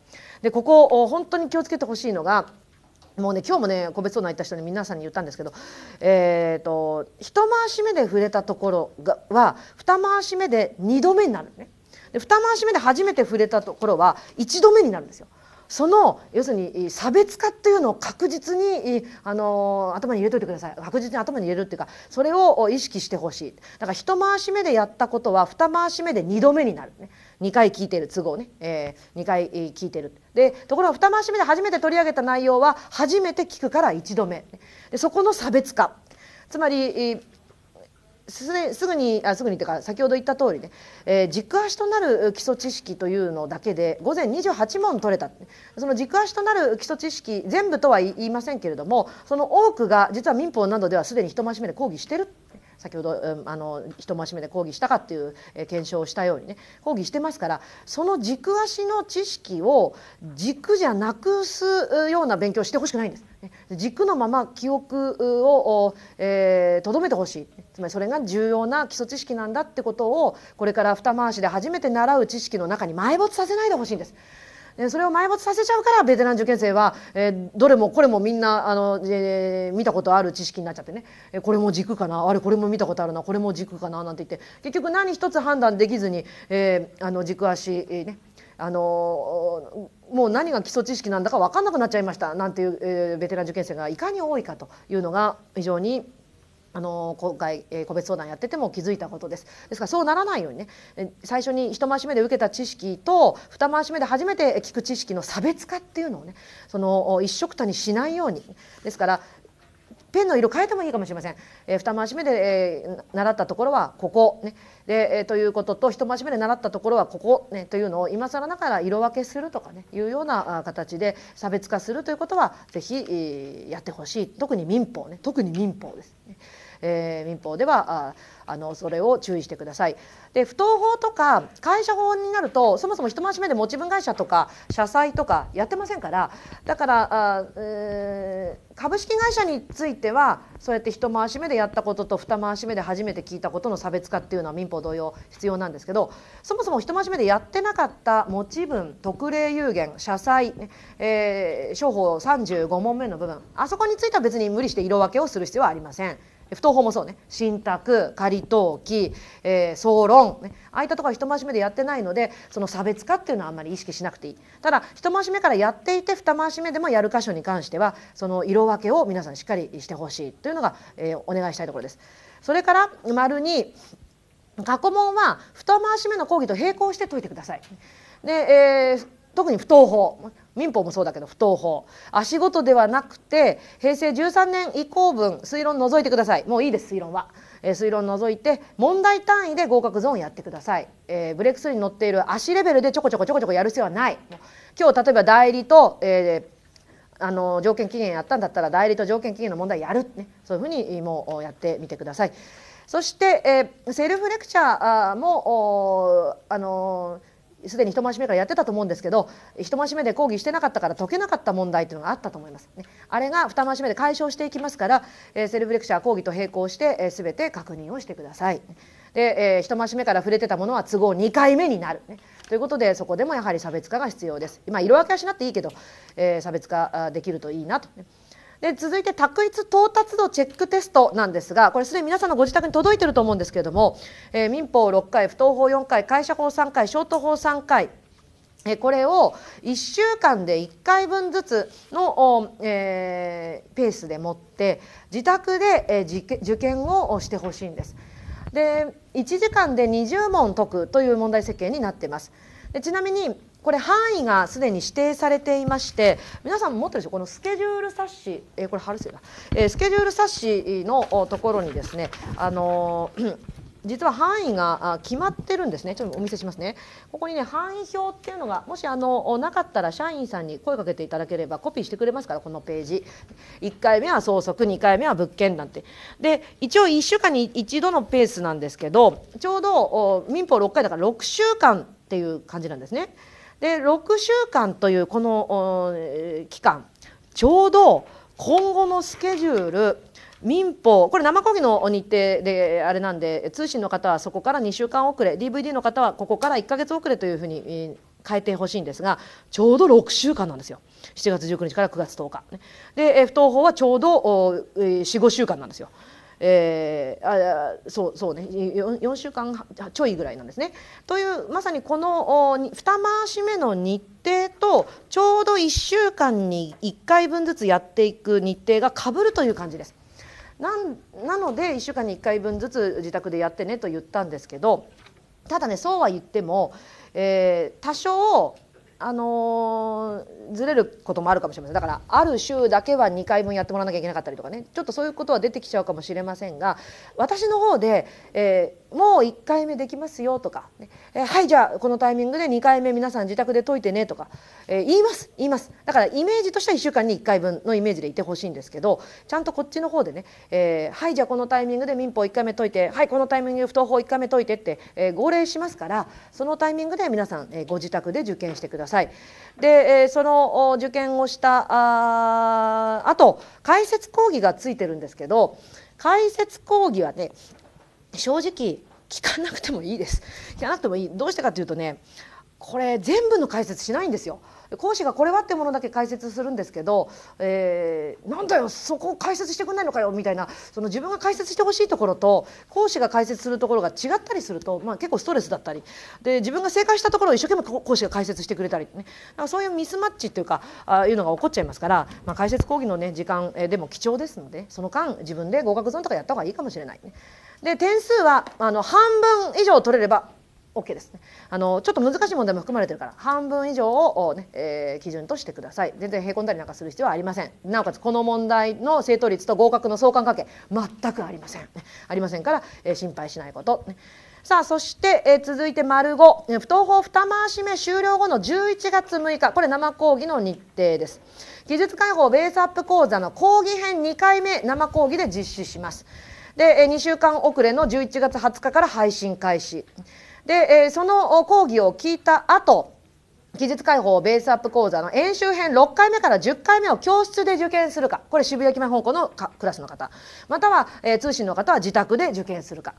でここ本当に気をつけてほしいのがもうね今日もね個別相談行った人に皆さんに言ったんですけど、えーと、一回し目で触れたところがは二回し目で2度目になるねで二回し目で初めて触れたところは1度目になるんですよ。その要するに差別化っていうのを確実にあの頭に入れおいてください確実に頭に入れるっていうかそれを意識してほしいだから一回し目でやったことは二回し目で二度目になるね2回聞いてる都合ね、えー、2回聞いてるでところが2回し目で初めて取り上げた内容は初めて聞くから1度目でそこの差別化つまりすぐにあすぐにというか先ほど言った通りね、えー、軸足となる基礎知識というのだけで午前28問取れたその軸足となる基礎知識全部とは言いませんけれどもその多くが実は民法などではすでに一回し目で講義してる先ほどあの一回し目で講義したかっていう検証をしたようにね講義してますからその軸足の知識を軸じゃなくすような勉強してほしくないんです。軸のまま記憶をとど、えー、めてほしいつまりそれが重要な基礎知識なんだってことをこれから二回しで初めて習う知識の中に埋没させないでほしいんです。でそれを埋没させちゃうからベテラン受験生は、えー、どれもこれもみんなあの、えー、見たことある知識になっちゃってね、えー、これも軸かなあれこれも見たことあるなこれも軸かななんて言って結局何一つ判断できずに、えー、あの軸足、えー、ねあのもう何が基礎知識なんだか分かんなくなっちゃいましたなんていう、えー、ベテラン受験生がいかに多いかというのが非常にあの今回、えー、個別相談やってても気づいたことです。ですからそうならないようにね最初に一回し目で受けた知識と二回し目で初めて聞く知識の差別化っていうのをねその一緒くたにしないようにですからペンの色変えてもいいかもしれません。えー、回し目で、えー、習ったところはここ、ねでえー、ということと一回し目で習ったところはここ、ね、というのを今更ながら色分けするとかねいうような形で差別化するということは是非、えー、やってほしい特に民法ね特に民法ですえー、民法ではあのそれを注意してください。で不当法とか会社法になるとそもそも一回し目で持ち分会社とか社債とかやってませんからだからあ、えー、株式会社についてはそうやって一回し目でやったことと二回し目で初めて聞いたことの差別化っていうのは民法同様必要なんですけどそもそも一回し目でやってなかった持ち分特例有限社債、えー、商法35問目の部分あそこについては別に無理して色分けをする必要はありません。不登法もそうね信託仮登記、えー、総論、ね、ああいったところは人回し目でやってないのでその差別化っていうのはあんまり意識しなくていいただ人回し目からやっていて二回し目でもやる箇所に関してはその色分けを皆さんしっかりしてほしいというのが、えー、お願いしたいところです。それから丸に過去問は二回し目の講義と並行して解いてください。で、えー特に不登法民法もそうだけど不当法足元ではなくて平成13年以降分推論除いてくださいもういいです推論は、えー、推論除いて問題単位で合格ゾーンやってください、えー、ブレイクスに乗っている足レベルでちょこちょこちょこちょこやる必要はない今日例えば代理と、えーあの条件期限やったんだったら代理と条件期限の問題やる、ね、そういうふうにもうやってみてください。そして、えー、セルフレクチャーもあのーすでに一回し目からやってたと思うんですけど一回し目で講義してなかったから解けなかった問題というのがあったと思います、ね、あれが二回し目で解消していきますから、えー、セルフレクチャー講義と並行して、えー、全て確認をしてください。で、えー、一回し目から触れてたものは都合2回目になる、ね、ということでそこでもやはり差別化が必要です。今色分けはしなくていいけど、えー、差別化できるといいなと、ね。で続いて択一到達度チェックテストなんですがこれすでに皆さんのご自宅に届いてると思うんですけれども、えー、民法6回不当法4回会社法3回消ト法3回えこれを1週間で1回分ずつの、えー、ペースで持って自宅で、えー、受験をしてほしいんです。で1時間で20問解くという問題設計になってます。でちなみにこれ範囲がすでに指定されていまして皆さんも持ってるでしょこのスケジュール冊子、えー、これ春瀬だ、えー、スケジュール冊子のところにですねあのー、実は範囲が決まってるんですね。ちょっとお見せしますね。ここにね、範囲表っていうのが、もしあの、なかったら社員さんに声かけていただければコピーしてくれますから、このページ。1回目は相続、2回目は物件なんて。で、一応1週間に1度のペースなんですけど、ちょうど民法6回だから6週間っていう感じなんですね。で6週間というこの期間ちょうど今後のスケジュール民法これ生講義の日程であれなんで通信の方はそこから2週間遅れ DVD の方はここから1か月遅れというふうに変えてほしいんですがちょうど6週間なんですよ7月19日から9月10日。で不登法はちょうど45週間なんですよ。えー、あそうそうね 4, 4週間ちょいぐらいなんですね。というまさにこの2回し目の日程とちょうど1週間に1回分ずつやっていく日程がかぶるという感じです。なんなので1週間に1回分ずつ自宅でやってねと言ったんですけどただねそうは言っても、えー、多少あのー、ずれることもあるかもしれませんだからある週だけは2回分やってもらわなきゃいけなかったりとかねちょっとそういうことは出てきちゃうかもしれませんが私の方で、えもう1回目できますよとか、ねえはいじゃあこのタイミングで2回目皆さん自宅で解いてねとか、え言います言いますだからイメージとしては1週間に1回分のイメージでいてほしいんですけどちゃんとこっちの方でね、えはいじゃあこのタイミングで民法1回目解いてはいこのタイミングで不登法1回目解いてって、え号令しますからそのタイミングで皆さん、えご自宅で受験してください。で、えその受験をしたああと解説講義がついてるんですけど解説講義はね正直聞かなくてもいいです聞かなくてもいいどうしてかというとねこれ全部の解説しないんですよ講師がこれはってものだけ解説するんですけど、えー、なんだよそこ解説してくんないのかよみたいなその自分が解説してほしいところと講師が解説するところが違ったりすると、まあ、結構ストレスだったりで自分が正解したところを一生懸命講師が解説してくれたり、ね、だそういうミスマッチっていうかあいうのが起こっちゃいますから、まあ、解説講義の、ね、時間、えー、でも貴重ですのでその間自分で合格ゾーンとかやった方がいいかもしれない、ね。で点数はあの半分以上取れれば OK ですねあのちょっと難しい問題も含まれてるから半分以上をね、えー、基準としてください全然へこんだりなんかする必要はありませんなおかつこの問題の正答率と合格の相関関係全くありません、ね、ありませんから、えー、心配しないこと、ね、さあそして、えー、続いて丸五不登校二回し目終了後の11月6日これ生講義の日程です技術解放ベースアップ講座の講義編2回目生講義で実施しますで2週間遅れの11月20日から配信開始で、えー、その講義を聞いた後技術解放ベースアップ講座の演習編6回目から10回目を教室で受験するかこれ渋谷駅前方向のクラスの方または、えー、通信の方は自宅で受験するか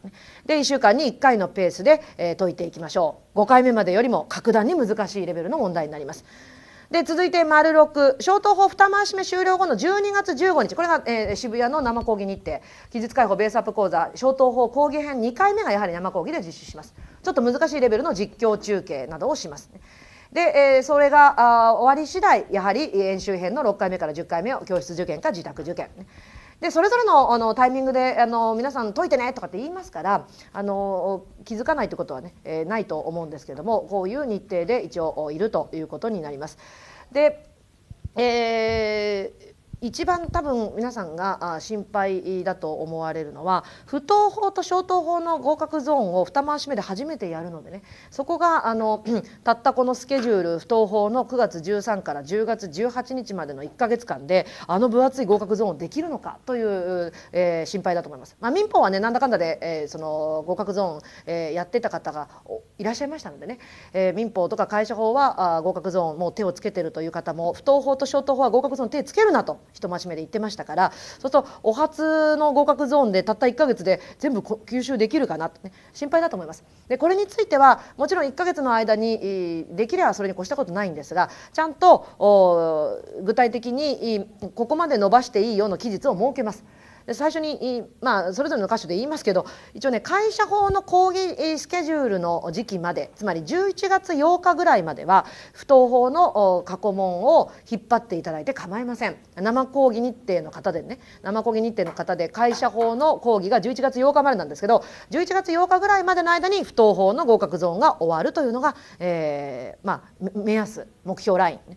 で1週間に1回のペースで、えー、解いていきましょう5回目までよりも格段に難しいレベルの問題になります。で続いて丸6小灯法二回し目終了後の12月15日これが、えー、渋谷の生講義日程期日解放ベースアップ講座小灯法講義編2回目がやはり生講義で実施しますちょっと難しいレベルの実況中継などをします、ね、で、えー、それがあ終わり次第やはり演習編の6回目から10回目を教室受験か自宅受験、ね、でそれぞれのあのタイミングであの皆さん解いてねとかって言いますからあの気づかないってことはね、えー、ないと思うんですけどもこういう日程で一応いるということになります。で、えー一番多分皆さんが心配だと思われるのは不当法と消灯法の合格ゾーンを二回し目で初めてやるのでねそこがあの たったこのスケジュール不当法の9月13から10月18日までの1か月間であの分厚い合格ゾーンできるのかという、えー、心配だと思います。まあ、民法はねなんだかんだで、えー、その合格ゾーン、えー、やってた方がいらっしゃいましたのでね、えー、民法とか会社法はあ合格ゾーンもう手をつけてるという方も不当法と消灯法は合格ゾーン手をつけるなと人真面目で言ってましたからそうするとお初の合格ゾーンでたった1ヶ月で全部吸収できるかなと、ね、心配だと思います。でこれについてはもちろん1ヶ月の間にできればそれに越したことないんですがちゃんと具体的にここまで伸ばしていいよの期日を設けます。最初に、まあ、それぞれの箇所で言いますけど一応ね会社法の講義スケジュールの時期までつまり11月8日ぐらいまでは不登法の過去問を引っ張っていただいて構いません生講義日程の方でね生講義日程の方で会社法の講義が11月8日までなんですけど11月8日ぐらいまでの間に不登法の合格ゾーンが終わるというのが、えー、まあ、目安目標ライン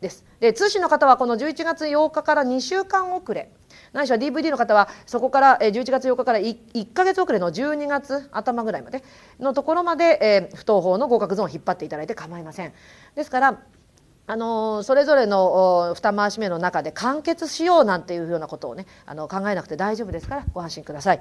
です。で通信の方はこの11月8日から2週間遅れないしは DVD の方はそこから11月8日から 1, 1ヶ月遅れの12月頭ぐらいまでのところまで、えー、不登法の合格ゾーンを引っ張っていただいて構いません。ですからあのそれぞれの二回し目の中で完結しようなんていうようなことをねあの考えなくて大丈夫ですからご安心ください。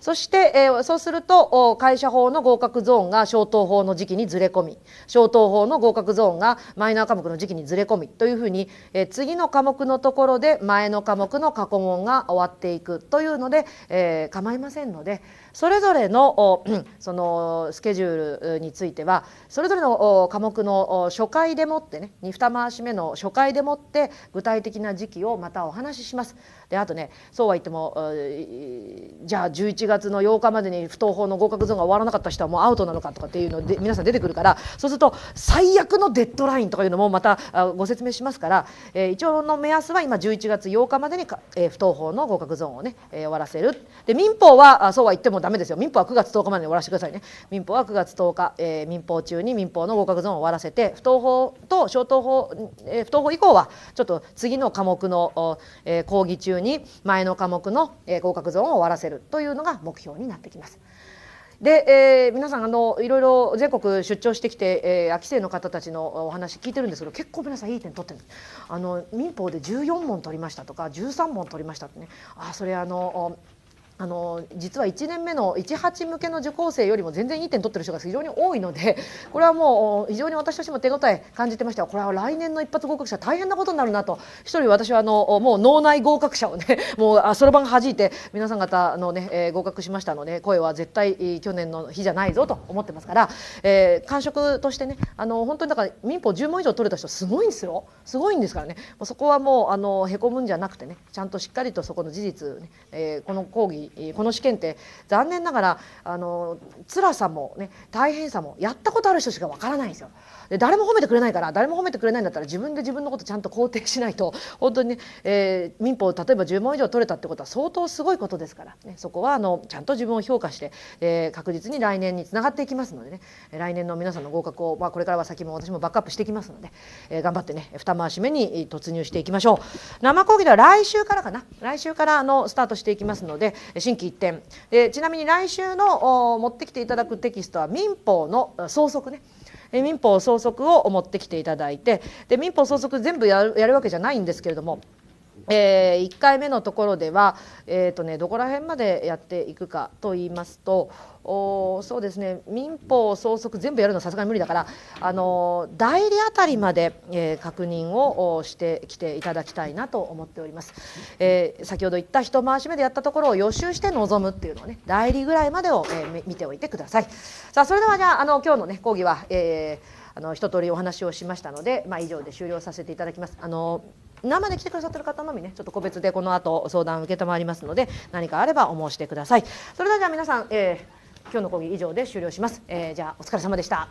そして、えー、そうすると会社法の合格ゾーンが消灯法の時期にずれ込み消灯法の合格ゾーンがマイナー科目の時期にずれ込みというふうに、えー、次の科目のところで前の科目の過去問が終わっていくというので、えー、構いませんのでそれぞれのそのスケジュールについてはそれぞれの科目の初回でもってね二回し目の初回でもって具体的な時期をまたお話しします。であとねそうは言ってもじゃあ11月の8日までに不登法の合格ゾーンが終わらなかった人はもうアウトなのかとかっていうので皆さん出てくるからそうすると最悪のデッドラインとかいうのもまたご説明しますから、えー、一応の目安は今11月8日までにか、えー、不登法の合格ゾーンをね、えー、終わらせるで民法はそうは言ってもダメですよ民法は9月10日までに終わらせてくださいね民法は9月10日、えー、民法中に民法の合格ゾーンを終わらせて不登法と小等法、えー、不登法以降はちょっと次の科目の、えー、講義中に週に前の科目の合格ゾーンを終わらせるというのが目標になってきます。で、えー、皆さんあのいろいろ全国出張してきて、えー、秋生の方たちのお話聞いてるんですけど結構皆さんいい点取ってるあの民法で14問取りましたとか13問取りましたってねあそれあのあの実は1年目の18向けの受講生よりも全然いい点取ってる人が非常に多いので これはもう非常に私としても手応え感じてましたこれは来年の一発合格者大変なことになるなと一人私はあのもう脳内合格者をね もうそろばん弾いて皆さん方のね、えー、合格しましたので声は絶対去年の日じゃないぞと思ってますから、えー、感触としてねあの本当にだから民法10問以上取れた人すごいんですよすごいんですからねそこはもうあのへこむんじゃなくてねちゃんとしっかりとそこの事実ねえー、この講義この試験って残念ながらあの辛さもね大変さもやったことある人しかわからないんですよ。で誰も褒めてくれないから誰も褒めてくれないんだったら自分で自分のことちゃんと肯定しないと本当に、ね、えー、民法例えば10問以上取れたってことは相当すごいことですから、ね、そこはあのちゃんと自分を評価して、えー、確実に来年につながっていきますのでね来年の皆さんの合格を、まあ、これからは先も私もバックアップしていきますので、えー、頑張ってね二回し目に突入していきましょう生講義では来週からかな来週からあのスタートしていきますので新規一転でちなみに来週の持ってきていただくテキストは民法の総則ね民法総則を持ってきていただいてで民法総則全部やるやるわけじゃないんですけれどもえー、1回目のところでは、えーとね、どこら辺までやっていくかと言いますとおそうですね民法総則全部やるのはさすがに無理だから、あのー、代理あたりまで、えー、確認をしてきていただきたいなと思っております、えー、先ほど言った一回し目でやったところを予習して臨むっていうのをね代理ぐらいまでを、えー、見ておいてくださいさあそれではじゃああの今日のね講義は、えー、あの一通りお話をしましたので、まあ、以上で終了させていただきます。あのー生で来てくださってる方のみねちょっと個別でこの後相談を承りますので何かあればお申してくださいそれではじゃあ皆さん、えー、今日の講義以上で終了します、えー、じゃあお疲れ様でした